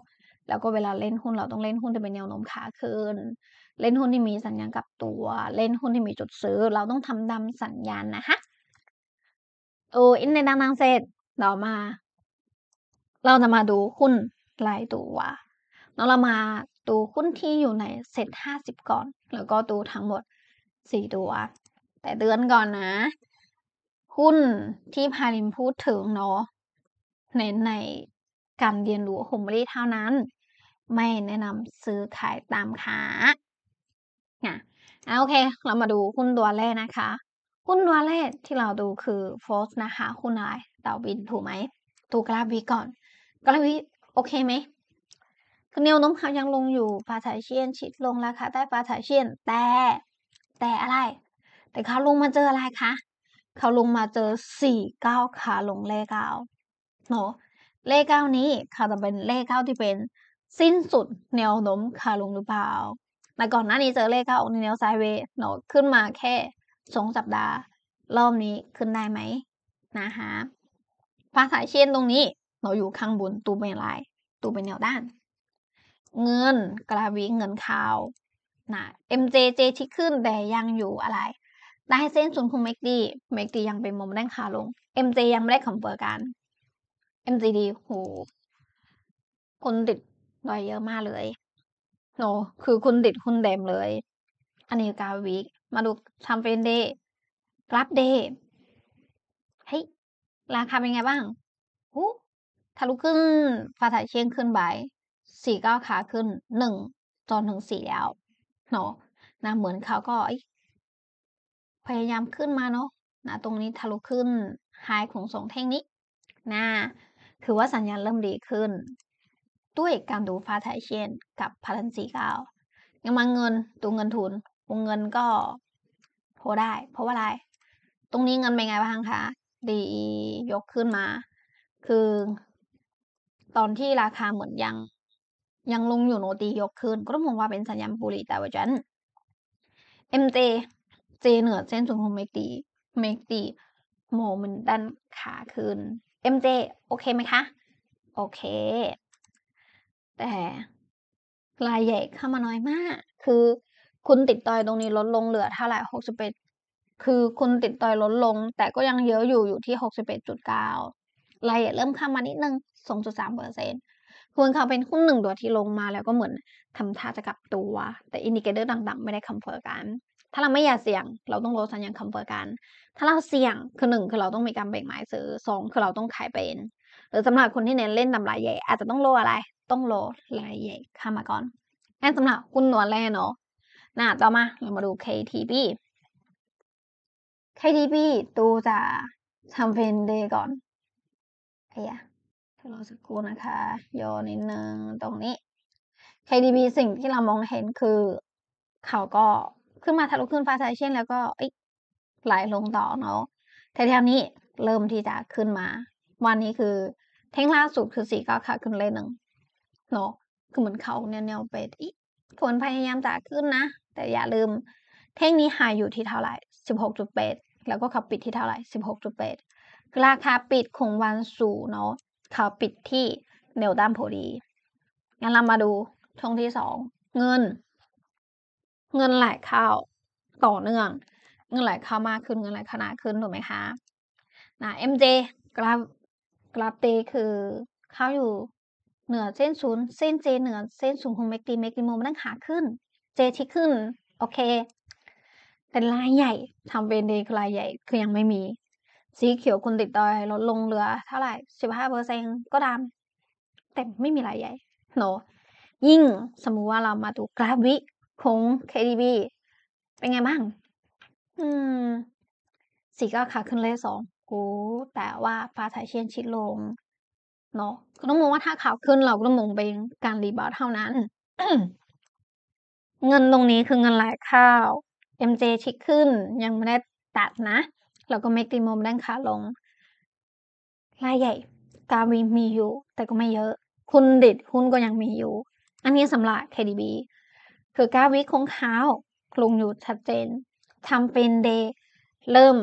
แล้วก็เวลาเล่นหุ้นเราต้องเล่นหุ้นที่เป็นแนวโน้มขาขึ้น เล่นหุ้นที่มีสัญญาณกลับตัว เล่นหุ้นที่มีจุดซื้อ เราต้องทำดาสัญญาณนะคะโอ้อินในดังนางเสร็จต่อมา เราจะมาดูหุ้นรายตัวเนาะเรามาดูหุ้นที่อยู่ในเซตห้าสิบก่อน แล้วก็ดูทั้งหมดสี่ตัว แต่เตือนก่อนนะ หุ้นที่พาริมพูดถึงเนาะเน้นในการเรียนรู้ผมไม่ได้เท่านั้นไม่แนะนำซื้อขายตามค้านะโอเค เรามาดูหุ้นตัวแรกนะคะหุ้นตัวแรกที่เราดูคือโฟสนะคะหุ้นอะไรเต่าบินถูกไหมดูกราฟวีก่อนกราฟวีโอเคไหมคือแนวโน้มขายังลงอยู่ปาาัยเชียนชิดลงราคาใต้ปาาัยเชียนแต่ แต่อะไร แต่เขาลงมาเจออะไรคะเขาลงมาเจอสี่เก้าขาลงเลขเก้าเนาะเลขเก้านี้เขาจะเป็นเลขเก้าที่เป็นสิ้นสุดแนวโน้มขาลงหรือเปล่าแต่ก่อนหน้านี้เจอเลขเข้าในแนวไซเวย์เนาขึ้นมาแค่สองสัปดาห์ รอบนี้ขึ้นได้ไหมนะคะภาษาเชียนตรงนี้ เราอยู่ข้างบนตูเป็นลายตูเป็นแนวด้าน เงินกราวิเงินขาวนะ MJJ ที่ขึ้นแต่ยังอยู่อะไร ได้เส้นศูนย์ของกดีเมกดียังเป็นมุมแดงขาลง MJ ยังไม่ได้คอมเฟิร์กัน MJD โหคนติดดอยเยอะมากเลย โน คือคุณติดคุณเดมเลย อันนี้กาวิกมาดูทำเฟรนเดย์กราฟเดย์เฮ้ยราคาเป็นไงบ้างหูทะลุขึ้นฟาถ่ายเชียงขึ้นไปสี่เก้าขาขึ้น หนึ่งจนถึงสี่แล้วเนาะนะเหมือนเขาก็พยายามขึ้นมาเนาะนะตรงนี้ทะลุขึ้นไฮของสองแท่งนี้นะถือว่าสัญญาณเริ่มดีขึ้นด้วยการดูฟ้าไทยเช่นกับพลันสีเก้ายังมาเงินตัวเงินทุนวงเงินก็พอได้ เพราะว่าอะไร ตรงนี้เงินเป็นไงบ้างคะดียกขึ้นมา คือ ตอนที่ราคาเหมือนยัง ยังลงอยู่โนตี ยกขึ้น ก็มองว่าเป็นสัญญาณบุรี แต่ว่าจัน MJ จเหนือเส้นสูงของเมกตี เมกตีโมมันดันขาขึ้น MJ โอเคไหมคะ โอเคแต่รายใหญ่เข้ามาน้อยมาก คือคุณติดต่อยตรงนี้ลดลงเหลือเท่าไหร่หกสิบเอ็ดคือคุณติดต่อยลดลง แต่ก็ยังเยอะอยู่อยู่ที่หกสิบเอ็ดจุดเก้ารายใหญ่เริ่มเข้ามานิดนึงสองจุดสามเปอร์เซ็นต์ควรเขาเป็นหุ้นหนึ่งตัวที่ลงมาแล้วก็เหมือนทำท่าจะกลับตัว แต่อินดิเคเตอร์ต่างๆไม่ได้คมเฟอร์กัน ถ้าเราไม่อยากเสี่ยง เราต้องลดสัญญาณคมเฟอร์กัน ถ้าเราเสี่ยงคือหนึ่งคือเราต้องมีการเบ่งหมายซื้อสองคือเราต้องขายเป็นหรือสำหรับคนที่เน้นเล่นตำรายใหญ่อาจจะต้องโลอะไรต้อองรายใหญ่ข้ามาก่อนนั่นสำหรับคุณหนวดแลเนาะน่าต่อมาเรามาดู KTB KTB ตูจะทำเฟนเดก่อนไอ้ยะรอสักครู่นะคะโยนนิดนึงตรงนี้ KDB สิ่งที่เรามองเห็นคือ เขาก็ขึ้นมาทะลุขึ้นฟ้าไซเช่นแล้วก็ไหลลงต่อเนาะแถวๆนี้เริ่มที่จะขึ้นมา วันนี้คือ เทงล่าสุดคือสีก็ขาขึ้นเลยหนึ่งเนาะ คือเหมือนเขาแนววไปอีกผลพยายามจะขึ้นนะ แต่อย่าลืมเท่งนี้หายอยู่ที่เท่าไหร่สิบหกจุดแปดแล้วก็เขาปิดที่เท่าไหร่สิบหกจุดแปดราคาปิดของวันสูเนาะเขาปิดที่แนวด้านพดีงั้นเรามาดูช่องที่สอง เงิน เงินไหลเข้าต่อเนื่อง เงินไหลเข้ามากขึ้น เงินไหลขนาดขึ้นถูกไหมคะนะ MJ กราฟกราฟเตคือเข้าอยู่เหนือเส้นศูนย์เส้น J เหนือ เส้นศูนย์ของเมกตีเมกตีโมมันต้องขาขึ้น J ที่ขึ้น โอเค แต่ลายใหญ่ทำเป็นเดคลายใหญ่คือยังไม่มี สีเขียวคุณติดต่อยลดลงเหลือเท่าไหร่สิบห้าเปอร์เซ็นก็ดำแต่ไม่มีลายใหญ่โนยิ่งสมมุติว่าเรามาดูกราฟวิของ KDB เป็นไงบ้าง อืม สีก็ขาขึ้นเลขสอง กู แต่ว่าพาไทเชียนชิดลงเนาะก็ต้องมองว่าถ้าข่าวขึ้น เราก็ต้องมองไปการรีบาวเท่านั้น เงินตรงนี้คือเงินรายข้าว MJ ชิกขึ้นยังไม่ได้ตัดนะ เราก็เมกติมุมด้านขาลงรายใหญ่กาวีมีอยู่แต่ก็ไม่เยอะ คุณดิดหุ้นก็ยังมีอยู่ อันนี้สำหรับ KDB คือกาวิคงค้าวลงอยู่ชัดเจนทำเป็นเดเริ่ม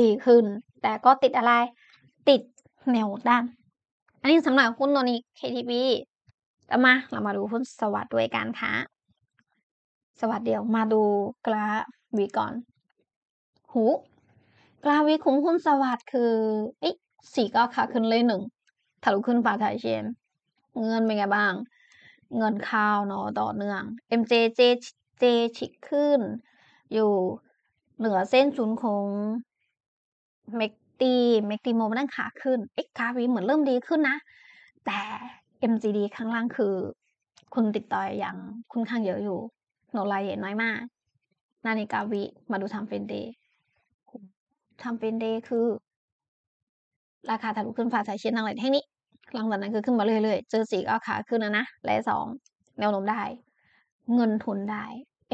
ดีขึ้น แต่ก็ติดอะไรติดแนวด้านอันนี้สำหรับหุ้นตัวนี้ KTB แต่มา เรามาดูหุ้นสวัสด์ด้วยการค้าสวัสด์เดียวมาดูกราฟวีก่อน หู กราฟวีของหุ้นสวัสด์คือ เอ๊ะสีก็ขาขึ้นเลยหนึ่งทะลุขึ้นฝ่าไทยเชนเงินเป็นไงบ้าง เงินข้าวเนาะต่อเนื่อง MJJ J ชิกขึ้น อยู่ เหนือเส้นศูนย์ของเมกตีเมกตีโมมันนั่งขาขึ้นอ x วีเหมือนเริ่มดีขึ้นนะ แต่ MGD ข้างล่างคือ คุณติดต่อยอย่างคุณข้างเยอะอยู่โนรายเหยน้อยมากนาฬิกาวิมาดูทำเฟนเดย์ทำเฟนเดย์คือ ราคาทะลุขึ้นฟาสายเชียนทางไลยแท่นี้หลังจากนั้นคือขึ้นมาเรื่อยๆเจอสีก็ขาขึ้นนะนะ แล่สองแนวโน้มได้ เงินทุนได้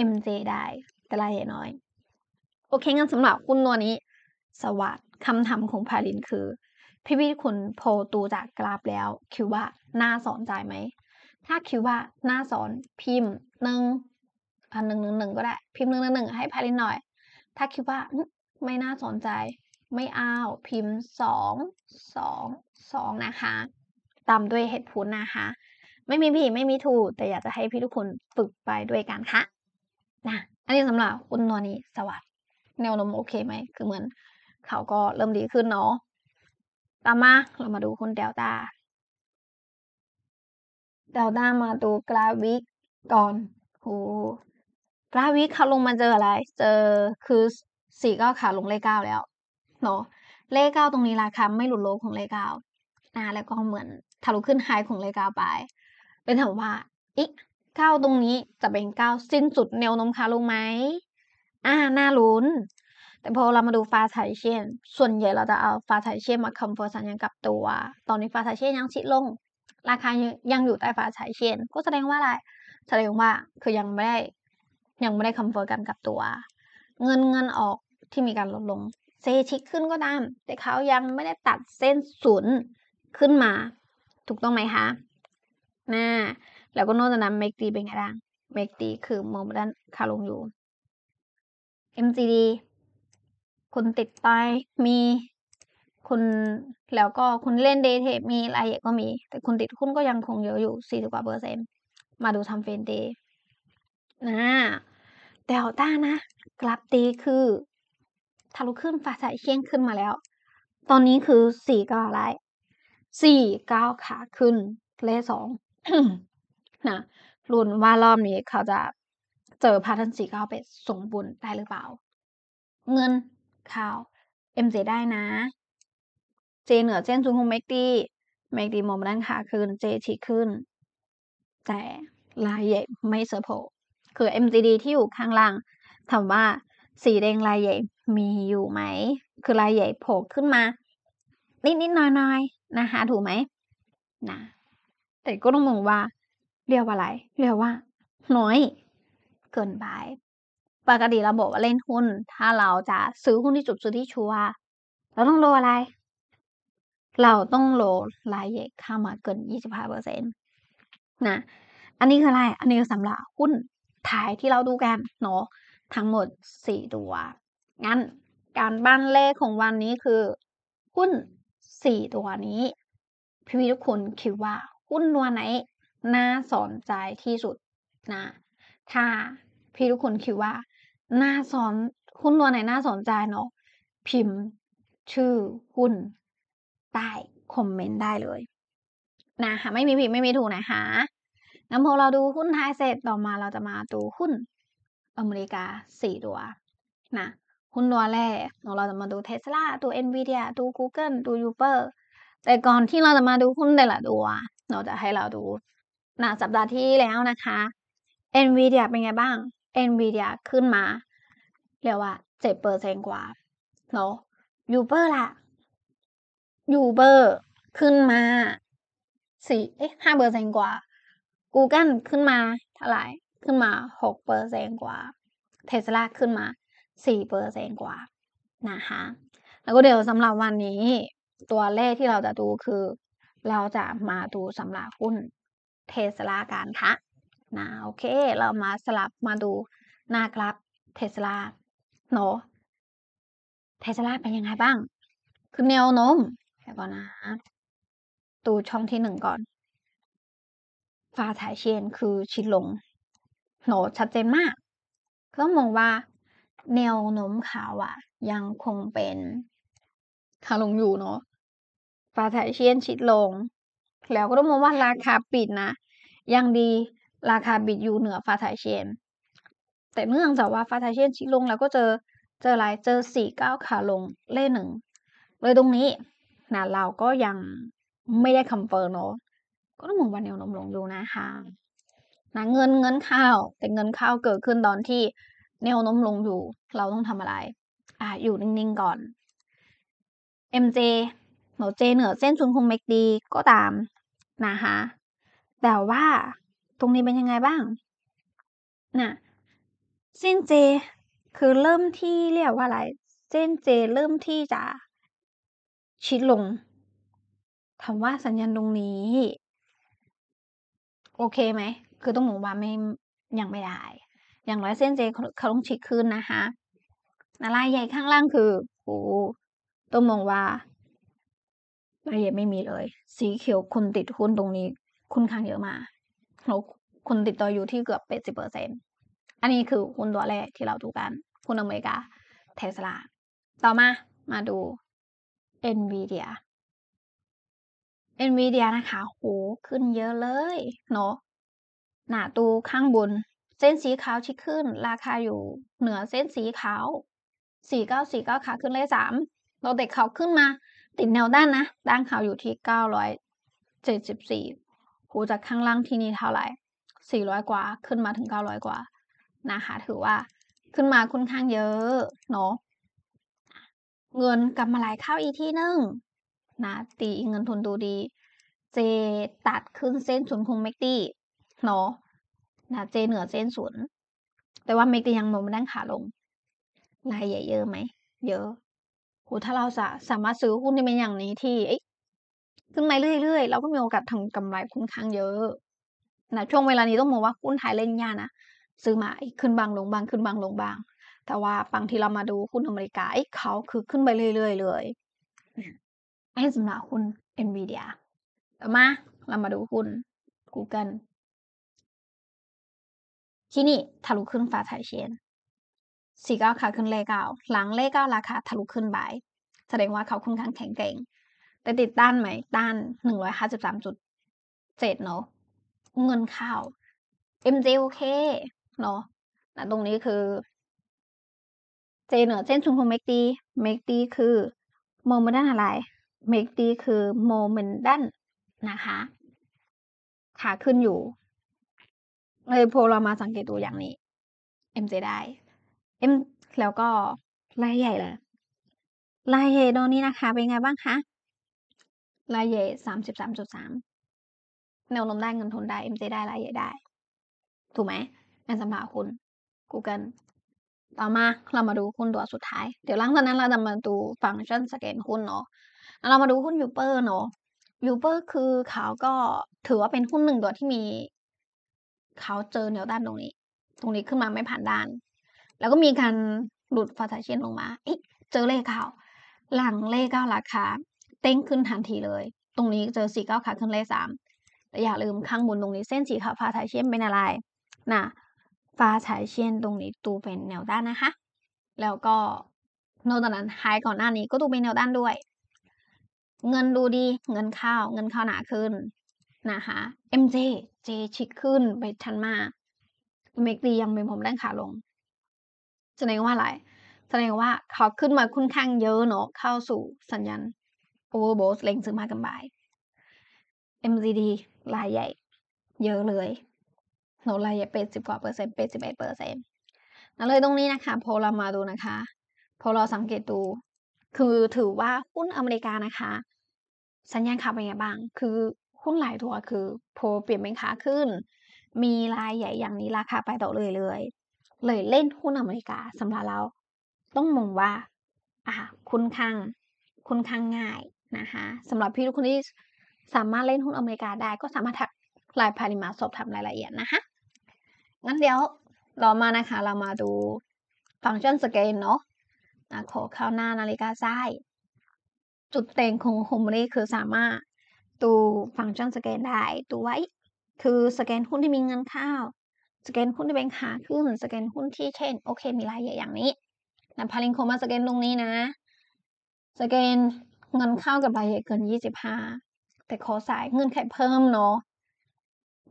MJ ได้ แต่รายเหยน้อย โอเคงั้นสำหรับคุณตัวนี้สวัสดคำถามของพาลินคือ พี่พี่คุณโพตูจากกราฟแล้ว คิดว่า น่าสอนใจไหมถ้าคิดว่า น่าสอนพิมพ์หนึ่งอันหนึ่งหนึ่งหนึ่งก็ได้ พิมพ์หนึ่งหนึ่งให้พาลินหน่อย ถ้าคิดว่าไม่น่าสนใจไม่อ้าวพิมพ์สองสองสองนะคะ ตามด้วยเหตุผลนะคะ ไม่มีผิดไม่มีถูกแต่อยากจะให้พี่ทุกคนฝึกไปด้วยกันค่ะนะอันนี้สำหรับคุณนอนี้สวัสดีแนวโน้มโอเคไหมคือเหมือนเขาก็เริ่มดีขึ้นเนาะต่อมา เรามาดูคนเดลตา เดลตามาดูกราวิกก่อนโหกราวิกขาลงมาเจออะไร เจอคือสี่ก็ขาลงเลขเก้าแล้วเนาะ เลขเก้าตรงนี้ราคาไม่หลุดโลของเลขเก้าอ่าแล้วก็เหมือนทะลุขึ้นไฮของเลขเก้าไป เป็นถามว่าอีกเก้าตรงนี้จะเป็นเก้าสิ้นสุดแนวโน้มขาลงไหม อ่า น่าลุ้นแต่พอเรามาดูฟ้าไทเช่น ส่วนใหญ่เราจะเอาฟ้าไทเช่นมาคำเฟสัญญากับตัว ตอนนี้ฟ้าไทเช่นยังชิดลง ราคายังอยู่ใต้ฟ้าไทเช่นก็แสดงว่าอะไรแสดงว่าคือยังไม่ได้ยังไม่ได้คำเฟกันกับตัว เงินเงินออกที่มีการลดลงเซชิกขึ้นก็ตาม แต่เขายังไม่ได้ตัดเส้นศูนย์ขึ้นมา ถูกต้องไหมคะน่าแล้วก็นอกจากนั้นเมกตีเป็นไงบ้างเมกตีคือมองด้านขาลงอยู่ MCD คนติดตายมีคนแล้วก็คนเล่นเดทมีอะไรก็มี แต่คนติดหุ้นก็ยังคงเยอะอยู่สสี่ิบกว่าเปอร์เซ็นต์มาดูทำเฟนเดย์นะเดลต้านะกลับตีคือทะลุขึ้นฟ้าใสเชียงขึ้นมาแล้ว ตอนนี้คือสี่เก้าไรสี่เก้าขาขึ้นเลขสองนะรุนว่ารอบนี้เขาจะเจอพาทันสี่เก้าปไปสมบูรณ์ได้หรือเปล่า เงินอ็มเจได้นะ เจเหนือเส้นซูงคงเมกดีเมกดีมอมดนานขาขึ้นเจฉีกขึ้น แต่ลายใหญ่ไม่เสพคือ MGD ที่อยู่ข้างล่างถามว่าสีแดงลายใหญ่มีอยู่ไหม คือลายใหญ่โผล่ขึ้นมานิดนิดน้อยน้อยนะคะ ถูกไหมนะ แต่ก็ต้องมองว่า เรียกว่าอะไร เรียกว่า น้อย เกินไปปกติเราบอกว่าเล่นหุ้น ถ้าเราจะซื้อหุ้นที่จุดซื้อที่ชัวเราต้องโลอะไร เราต้องโลรายเยกข่ามาเกิน 25เปอร์เซ็นตนะ อันนี้คืออะไร อันนี้สำสำหรับหุ้นไทยที่เราดูกันเนาะ ทั้งหมด 4 ตัว งั้นการบ้านเลขของวันนี้คือหุ้น 4 ตัวนี้ พี่พี่ทุกคนคิดว่าหุ้นตัวไหน น่าสนใจที่สุดนะ ถ้าพี่ทุกคนคิดว่าน่าสนหุ้นตัวไหนน่าสนใจเนาะพิมพ์ชื่อหุ้น ใต้คอมเมนต์ได้เลยนะคะไม่มีผิดไม่มีถูกนะคะงั้นพอเราดูหุ้นไทยเสร็จต่อมาเราจะมาดูหุ้นอเมริกาสี่ตัวนะหุ้นตัวแรกเราจะมาดูเทสลาตัวเอ็นวีเดียตกูเกิลตัดูยูเปอร์แต่ก่อนที่เราจะมาดูหุ้นแต่ละตัวเราจะให้เราดูนะสัปดาห์ที่แล้วนะคะเอ็นวีเดียเป็นไงบ้าง NVIDIA ขึ้นมาเรียกว่าเจ็ดเปอร์เซนกว่าเนาะยูเบอร์ล่ะยูเบอร์ขึ้นมาสี่เอ๊ะห้าเปอร์เซนกว่า Google ขึ้นมา เท่าไหร่ ขึ้นมาหกเปอร์เซนกว่า เทสลาขึ้นมาสี่เปอร์เซนกว่า นะคะแล้วก็เดี๋ยวสำหรับวันนี้ ตัวเลขที่เราจะดูคือ เราจะมาดูสำหรับหุ้นเทสลาการค่ะนะโอเคเรามาสลับมาดูหน้ากราฟเทสลาเนาะเทสลาเป็นยังไงบ้างคือแนวโน้มเดี๋ยวก่อนนะ ตูช่องที่หนึ่งก่อนฟ้าถ่ายเชนคือชิดลงโหนชัดเจนมากก็มองว่า แนวโน้มขาวอะยังคงเป็นขาลงอยู่เนาะฟ้าถ่ายเชนชิดลง แล้วก็ต้องมองว่าราคาปิดนะ ยังดีราคาบิดอยู่เหนือฟาไทเชน แต่เมื่อังจากว่าฟาไทเชนชี้ลงแล้วก็เจอเจออะไร เจอสี่เก้าขาลงเล่หนึ่งเลยตรงนี้นะเราก็ยังไม่ได้คำเฟิร์มเนาะ ก็ต้องมองวันแนวโน้มลงดูนะคะนะเงินเงินข้าวแต่เงินข้าวเกิดขึ้นตอนที่แนวโน้มลงอยู่ เราต้องทำอะไร อ่ะอยู่นิ่งๆก่อน MJ หนูเจเหนือเส้นชุนคงเมกดี ก็ตามนะคะ แต่ว่าตรงนี้เป็นยังไงบ้าง น่ะ เส้นเจ คือเริ่มที่เรียกว่าอะไร เส้นเจเริ่มที่จะชิดลงถามว่าสัญญาณตรงนี้ โอเคไหม คือต้องหนูว่าไม่ ยังไม่ได้ อย่างน้อยเส้นเจเขาต้องชิดขึ้นนะคะนาลายใหญ่ข้างล่างคือโอ้ต้องมองว่ารายละเอียดไม่มีเลย สีเขียวคุณติดหุ้นตรงนี้ คุณค้างเยอะมากแล้วคุณติดต่ออยู่ที่เกือบ 80%อันนี้คือหุ้นตัวแรกที่เราดูกันหุ้นอเมริกา เทสลา ต่อมา มาดู NVIDIA NVIDIA นะคะโห ขึ้นเยอะเลย เนาะหน้าตูข้างบน เส้นสีขาวที่ขึ้น ราคาอยู่ เหนือเส้นสีขาว4949ขาขึ้นเลขสาม เราเด็กเขาขึ้นมา ติดแนวด้านนะ ด้านเขาอยู่ที่974ูจากข้างล่างที่นี่เท่าไหร่ 400 กว่า ขึ้นมาถึง 900 กว่า นะคะถือว่าขึ้นมาค่อนข้างเยอะ เนาะเงินกับมาไหลเข้าอีกที่หนึ่งนะตีเงินทุนดูดี เจตัดขึ้นเส้นศูนย์คงเมกตี้เนาะนะเจเหนือเส้นศูนย์ แต่ว่าเมกตี้ยังมองมได้ขาลงรายใหญ่เยอะไหม เยอะโหถ้าเราสะสามารถซื้อหุ้นที่เป็นอย่างนี้ที่ขึ้นไปเรื่อยๆ เราก็มีโอกาสทำกำไรค่อนข้างเยอะนะช่วงเวลานี้ต้องมองว่าหุ้นไทยเล่นยากนะซื้อมาขึ้นบางลงบางขึ้นบางลงบางแต่ว่าบางที่เรามาดูหุ้นอเมริกาเขาคือขึ้นไปเรื่อยๆเลยไอ้สำหรับหุ้น NVIDIA ต่อมา เรามาดูหุ้น Google ที่นี่ทะลุขึ้นฟ้าไทยเชนสี่เก้าขาขึ้นเลขเก้าหลังเลขเก้าราคาทะลุขึ้นไปแสดงว่าเขาค่อนข้างแข็งแกร่งแต่ติดต้านไหมต้านหนึ่งร้อยห้าสิบสามจุดเจ็ดเนาะเงินข้าว m j โอเคเนาะต่ตรงนี้คือเจเหนือเส้นชุมชนเมกตีเมกตีคือโมเมนตันอะไรเมกตีคือโมเมนตัมนะคะขาขึ้นอยู่ เลยพอเรามาสังเกตัวอย่างนี้ MJ ได้ M แล้วก็ลายใหญ่เลยลายใหญ่ตอนนี้นะคะ เป็นไงบ้างคะรายเย่สามสิบสามจุดสามแนวโน้มได้เงินทุนได้เอ็มเจได้รายเย่ได้ ถูกไหมงานสำหรับคุณ Google ต่อมาเรามาดูหุ้นตัวสุดท้าย เดี๋ยวหลังจากนั้นเราจะมาดูฟังก์ชันสแกนหุ้นเนาะเรามาดูหุ้นยูเปอร์เนาะ ยูเปอร์คือเขาก็ถือว่าเป็นหุ้นหนึ่งตัวที่มี เขาเจอแนวด้านตรงนี้ ตรงนี้ขึ้นมาไม่ผ่านด้าน แล้วก็มีการหลุดฟาสเชนลงมาเจอเลขเขา หลังเลขเก้าราคาเต้งขึ้นทันทีเลย ตรงนี้เจอสี่เก้าขาขึ้นเลขสามแต่อย่าลืมข้างบนตรงนี้เส้นสีขาวฟ้าไทเชียนเป็นอะไรนะฟ้าไทเชียนตรงนี้ตูเป็นแนวด้านนะคะ แล้วก็โนจานนั้นไฮก่อนหน้านี้ก็ดูเป็นแนวด้านด้วย เงินดูดี เงินเข้าเงินเข้าหนาขึ้น นะคะ MJ J ชิกขึ้นไปชันมาเมกดียังเป็นผมด้านขาลง แสดงว่าอะไร แสดงว่าเขาขึ้นมาคุ้นข้างเยอะเนาะเข้าสู่สัญญาณ o v e r d o s สเล็งซื้อมากันบาย MCD รายใหญ่ เยอะเลยโนรายใหญ่เป็นสิบกว่าเปอร์เซ็นต์เป็นสิบเอ็ดเปอร์เซ็นต์นั่นเลยตรงนี้นะคะ พอเรามาดูนะคะ พอเราสังเกตดู คือถือว่าหุ้นอเมริกานะคะ สัญญาณขาเป็นไงบ้าง คือหุ้นหลายตัวคือพอเปลี่ยนเป็นขาขึ้น มีรายใหญ่อย่างนี้ราคา ไปต่อเลยเลย เลยเล่นหุ้นอเมริกาสำหรับเราต้องมองว่า อ่าคุณคังคุณคังง่ายนะคะสำหรับพี่ทุกคนที่สามารถเล่นหุ้นอเมริกาได้ก็สามารถทักลายพาริมาสอบถามรายละเอียดนะคะงั้นเดี๋ยวเรามานะคะเรามาดูฟังก์ชันสเกลเนาะขอเข้าหน้านาฬิกาซ้ายจุดเต็งของโฮมรีคือสามารถดูฟังก์ชันสแกนได้ตัวไว้ คือสแกนหุ้นที่มีเงินเข้าสแกนหุ้นที่เป็นขาขึ้นสแกนหุ้นที่เช่นโอเค มีรายละเอียดอย่างนี้นะพาลิโคมาสแกนตรงนี้นะสแกนเงินเข้ากับใบเกินยี่สิบห้าแต่ขอสายเงินไขเพิ่ม เนาะ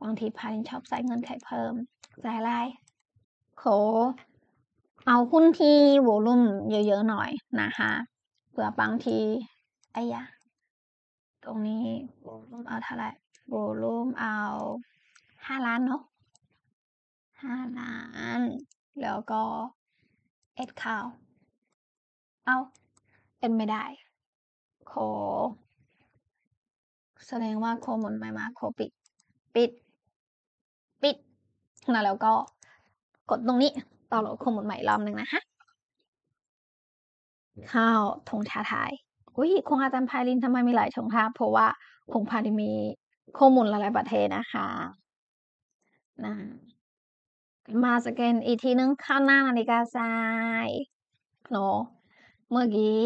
บางทีพาณิชชอบใส่เงินไขเพิ่ม สายไลขอเอาหุ้นที่วลุ่มเยอะๆหน่อยนะคะเผื่อบางทีไอ้ยะตรงนี้วลุ่มเอาเท่าไหร่วลุ่มเอาห้าล้านเนาะห้าล้าน แล้วก็เอ็ดข่าวเอา เอ็ดไม่ได้โคแสดงว่าโคหมุนม่มาโคปิด ปิด ปิดนะแล้วก็กดตรงนี้ต่อโหลดโคหมุนใหม่รอบหนึ่งนะคะข้าวธงชาไทยอุ้ยคงอาจารย์พายลินทำไมมีหลายธงชาเพราะว่าคงพาดิมีโคหมุนหลายประเทศนะคะนะมาสแกน อีกทีนึงข้าวหน้านาฬิกาทรายเนาะเมื่อกี้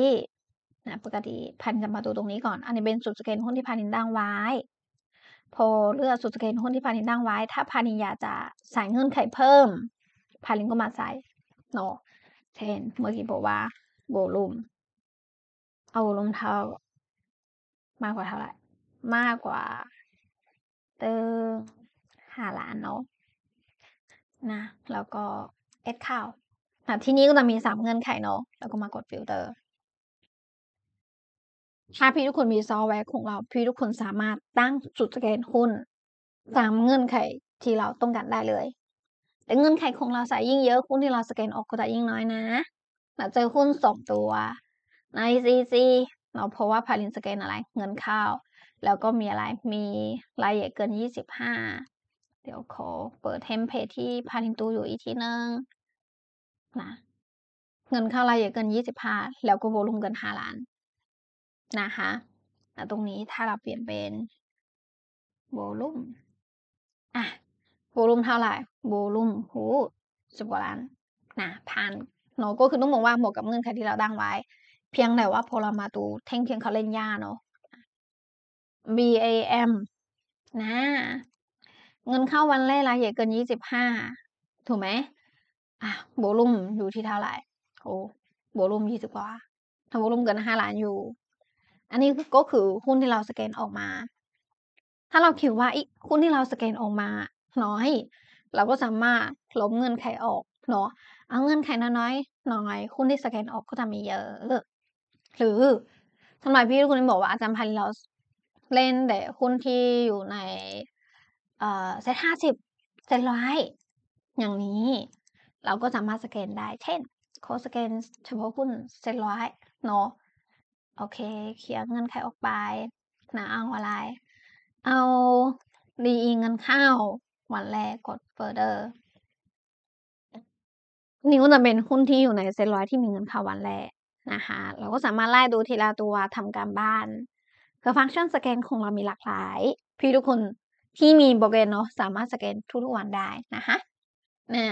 นะปกติพันจะมาดูตรงนี้ก่อน อันนี้เป็นสุดสเกลหุ้นที่พานินตั้งไว้ พอเลือกสุดสเกลหุ้นที่พานินตั้งไว้ ถ้าพานินอยากจะ ใส่เงื่อนไขเพิ่ม พานินก็มาใส่เนาะเช่นเมื่อกี้ บอกว่าโวลูมเอาโวลูมเท่า มากกว่าเท่าไหร่มากกว่าเติมห้าล้าน เนาะนะ แล้วก็เอ็ดข้าวที่นี้ก็จะมีสามเงื่อนไขเนาะแล้วก็มากดฟิลเตอร์ถ้าพี่ทุกคนมีซอฟต์แวร์ของเราพี่ทุกคนสามารถตั้งจุดสแกนหุ้นตามเงื่อนไขที่เราต้องการได้เลยแต่เงื่อนไขของเราใส่ยิ่งเยอะหุ้นที่เราสแกนออกก็จะยิ่งน้อยนะเราเจอหุ้นสองตัวในซีซีเราเพราะว่าพาลินสแกนอะไร เงินเข้า แล้วก็มีอะไรมีรายละเอียดเกินยี่สิบห้าเดี๋ยวขอเปิดเทมเพลตที่พาลินตูอยู่อีกทีนึงนะเงินเข้ารายละเอียดเกินยี่สิบห้าแล้วก็โวลุ่มเกินห้าล้านนะคะตรงนี้ถ้าเราเปลี่ยนเป็นโวลูมอ่ะโวลูมเท่าไหร่โวลูมหูสิบกว่าล้านนะ ผ่านโนก็คือต้องบอกว่าหมากับเงินแน่ที่เราตั้งไว้ เพียงแต่ว่าพอเรามาดูแท่งเทียงเขาเล่นยาเนาะ BAM นะ เงินเข้าวันแรกระยใหย่เกินยี่สิบห้า ถูกไหม อ่ะโวลูมอยู่ที่เท่าไหร่ โอ้โวลูมยี่สิบกว่าถ้าโวลูมเกินห้าล้านอยู่อันนี้ก็คือหุ้นที่เราสแกนออกมา ถ้าเราคิดว่าอีหุ้นที่เราสแกนออกมา น้อย เราก็สามารถลบเงินไขออกเนาะเอาเงินไขน้อยน้อยหุ้นที่สแกนออกก็จะมีเยอะ หรือสำไมัพี่ทุกคนบอกว่าอาจารย์พันเราเล่นแต่หุ้นที่อยู่ในเซ็ตห้าสิบเซ็ตร้อย อย่างนี้ เราก็สามารถสแกนได้ เช่นโคสแกนเฉพาะหุ้นเซ็ตร้อย เนาะโอเคเคลียร์เงินในไขออกไปนะเอาอะไร เอาดีอีเงินเข้าวันแรกกดเฟอร์เดอร์ นี่ก็จะเป็นหุ้นที่อยู่ในเซ็นร้อยที่มีเงินเข้าวันแรกนะคะ เราก็สามารถไล่ดูทีละตัวทำการบ้าน คือฟังก์ชันสแกนของเรามีหลากหลาย พี่ทุกคนที่มีโปรแกรมเนาะสามารถสแกนทุกๆวันได้นะคะนะ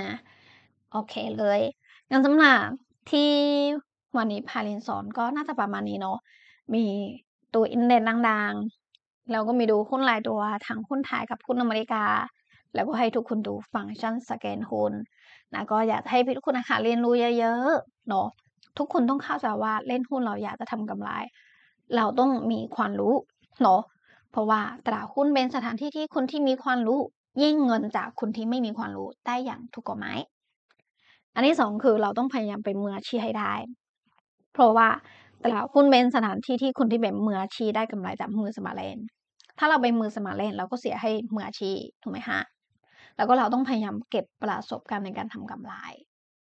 โอเคเลยงั้นสำหรับ ที่วันนี้พาลินสอนก็น่าจะประมาณนี้เนาะ มีตัวอินเด็ดังๆแล้วก็มีดูหุ้นรายตัวทั้งหุ้นไทยกับหุ้นอเมริกา แล้วก็ให้ทุกคนดูฟังก์ชันสแกนหุ้นนะ ก็อยากให้พี่ทุกคนนะคะเรียนรู้เยอะๆ เนาะทุกคนต้องเข้าใจว่าเล่นหุ้นเราอยากจะทำกำไร เราต้องมีความรู้เนาะเพราะว่าตลาดหุ้นเป็นสถานที่ที่คนที่มีความรู้ยิ่งเงินจากคนที่ไม่มีความรู้ได้อย่างถูกกฎหมายอันที่สองคือเราต้องพยายามไปมืออาชีพให้ได้เพราะว่าแต่ละคุณเป็นสถานที่ที่คนที่เป็นมืออาชีพได้กำไรจากมือสมาครเลน ถ้าเราไปมือสมาครเลนเราก็เสียให้มืออาชีพถูกไหมฮะ แล้วก็เราต้องพยายามเก็บประสบการณ์ในการทำกำไร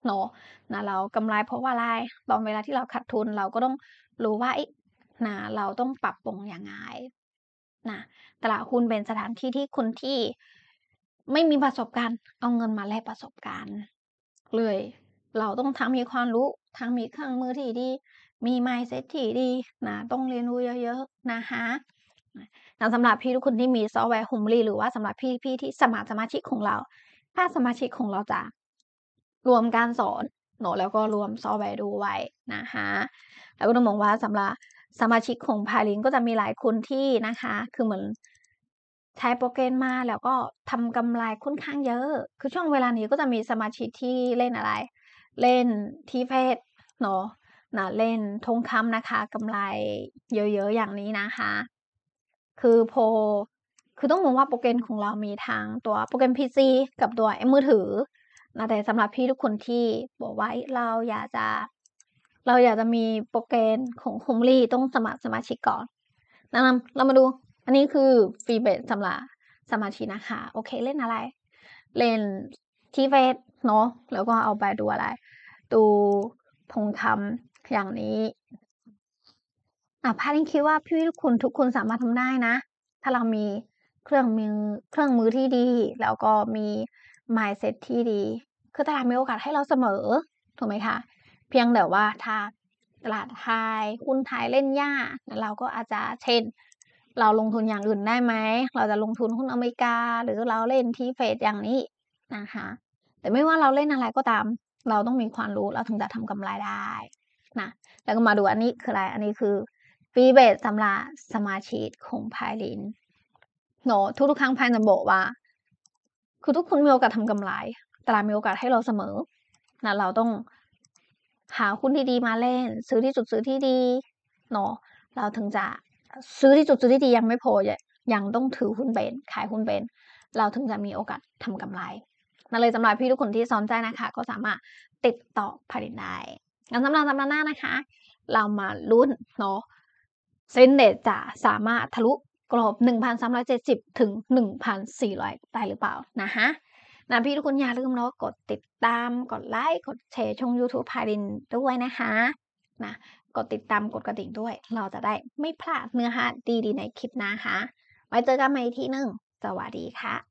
เนาะนะเรากำไรเพราะว่าอะไร ตอนเวลาที่เราขาดทุน เราก็ต้องรู้ว่าไอ้นะเราต้องปรับปรุงอย่างไงนะตลาดหุ้นเป็นสถานที่ที่คนที่ไม่มีประสบการณ์เอาเงินมาแลกประสบการณ์เลยเราต้องทั้งมีความรู้ ทั้งมีเครื่องมือที่ดี มีไมซ์เซ็ตที่ดี นะ ต้องเรียนรู้เยอะๆ นะคะสำหรับพี่ ทุกคนที่มีซอฟต์แวร์โฮมลีหรือว่าสำหรับพี่พี่ที่สมัครสมาชิกของเราถ้าสมาชิกของเราจะ รวมการสอนเนาะแล้วก็รวมซอฟต์แวร์ดูไว้นะคะ แล้วก็ต้องมองว่าสำหรับสมาชิกของพาลินก็จะมีหลายคนที่นะคะ คือเหมือนใช้โปรแกรมมาแล้วก็ทำกำไรค่อนข้างเยอะ คือช่วงเวลานี้ก็จะมีสมาชิกที่เล่นอะไรเล่นที่เพศเนาะนะ เล่นทงคำนะคะกำไรเยอะๆอย่างนี้นะคะ คือโพ คือต้องมองว่าโปรแกรมของเรามีทั้งตัวโปรแกรม PC กับตัวอมือถือนะแต่สำหรับพี่ทุกคนที่ บอกไว้เราอยากจะ เราอยากจะมีโปรแกรมของคุมลี่ต้องสมัครสมาชิกก่อนนะนำเรามาดูอันนี้คือฟรีเบสสำหรับสมาชิกนะคะ โอเคเล่นอะไร เล่นทีเฟสเนาะแล้วก็เอาไปดูอะไร ดูทองคำอย่างนี้อ่ะพาดิงคิดว่าพี่ทุกคนทุกคนสามารถทำได้นะ ถ้าเรามีเครื่องมือเครื่องมือที่ดี แล้วก็มี mindset ที่ดีคือตลาดมีโอกาสให้เราเสมอ ถูกไหมคะ เพียงแต่ว่าถ้าตลาดไทยหุ้นไทยเล่นยากเราก็อาจจะเช่น เราลงทุนอย่างอื่นได้ไหม เราจะลงทุนหุ้นอเมริกา หรือเราเล่นที่เฟดอย่างนี้นะคะแต่ไม่ว่าเราเล่นอะไรก็ตาม เราต้องมีความรู้ เราถึงจะทำกำไรได้นะ แล้วก็มาดูอันนี้คืออะไร อันนี้คือฟีเบสสำหรับสมาชิกของพายลินโนุกทุกครั้งพายจะบอกว่า คือทุกคนมีโอกาสทำกำไรตลาดมีโอกาสให้เราเสมอนะเราต้องหาหุ้นที่ดีมาเล่น ซื้อที่จุดซื้อที่ดีเนาะเราถึงจะซื้อที่จุดซื้อที่ดียังไม่พอยังต้องถือหุ้นเบนขายหุ้นเบน เราถึงจะมีโอกาสทำกำไรนั่นเลยสำหรับพี่ทุกคนที่สนใจนะคะ ก็สามารถติดต่อผลิตได้งั้นสำหรับสัปดาห์หน้านะคะ เรามาลุ้นเนาะเซ็นเดจะสามารถทะลุกรอบ 1,370 ถึง 1,400 ได้หรือเปล่านะฮะนะพี่ทุกคนอย่าลืมเนาะกดติดตาม กดไลค์ กดแชร์ช่อง YouTube พารินด้วยนะคะ นะกดติดตามกดกระดิ่งด้วย เราจะได้ไม่พลาดเนื้อหาดีๆ ในคลิปนะคะ ไว้เจอกันใหม่ที่หนึ่งสวัสดีค่ะ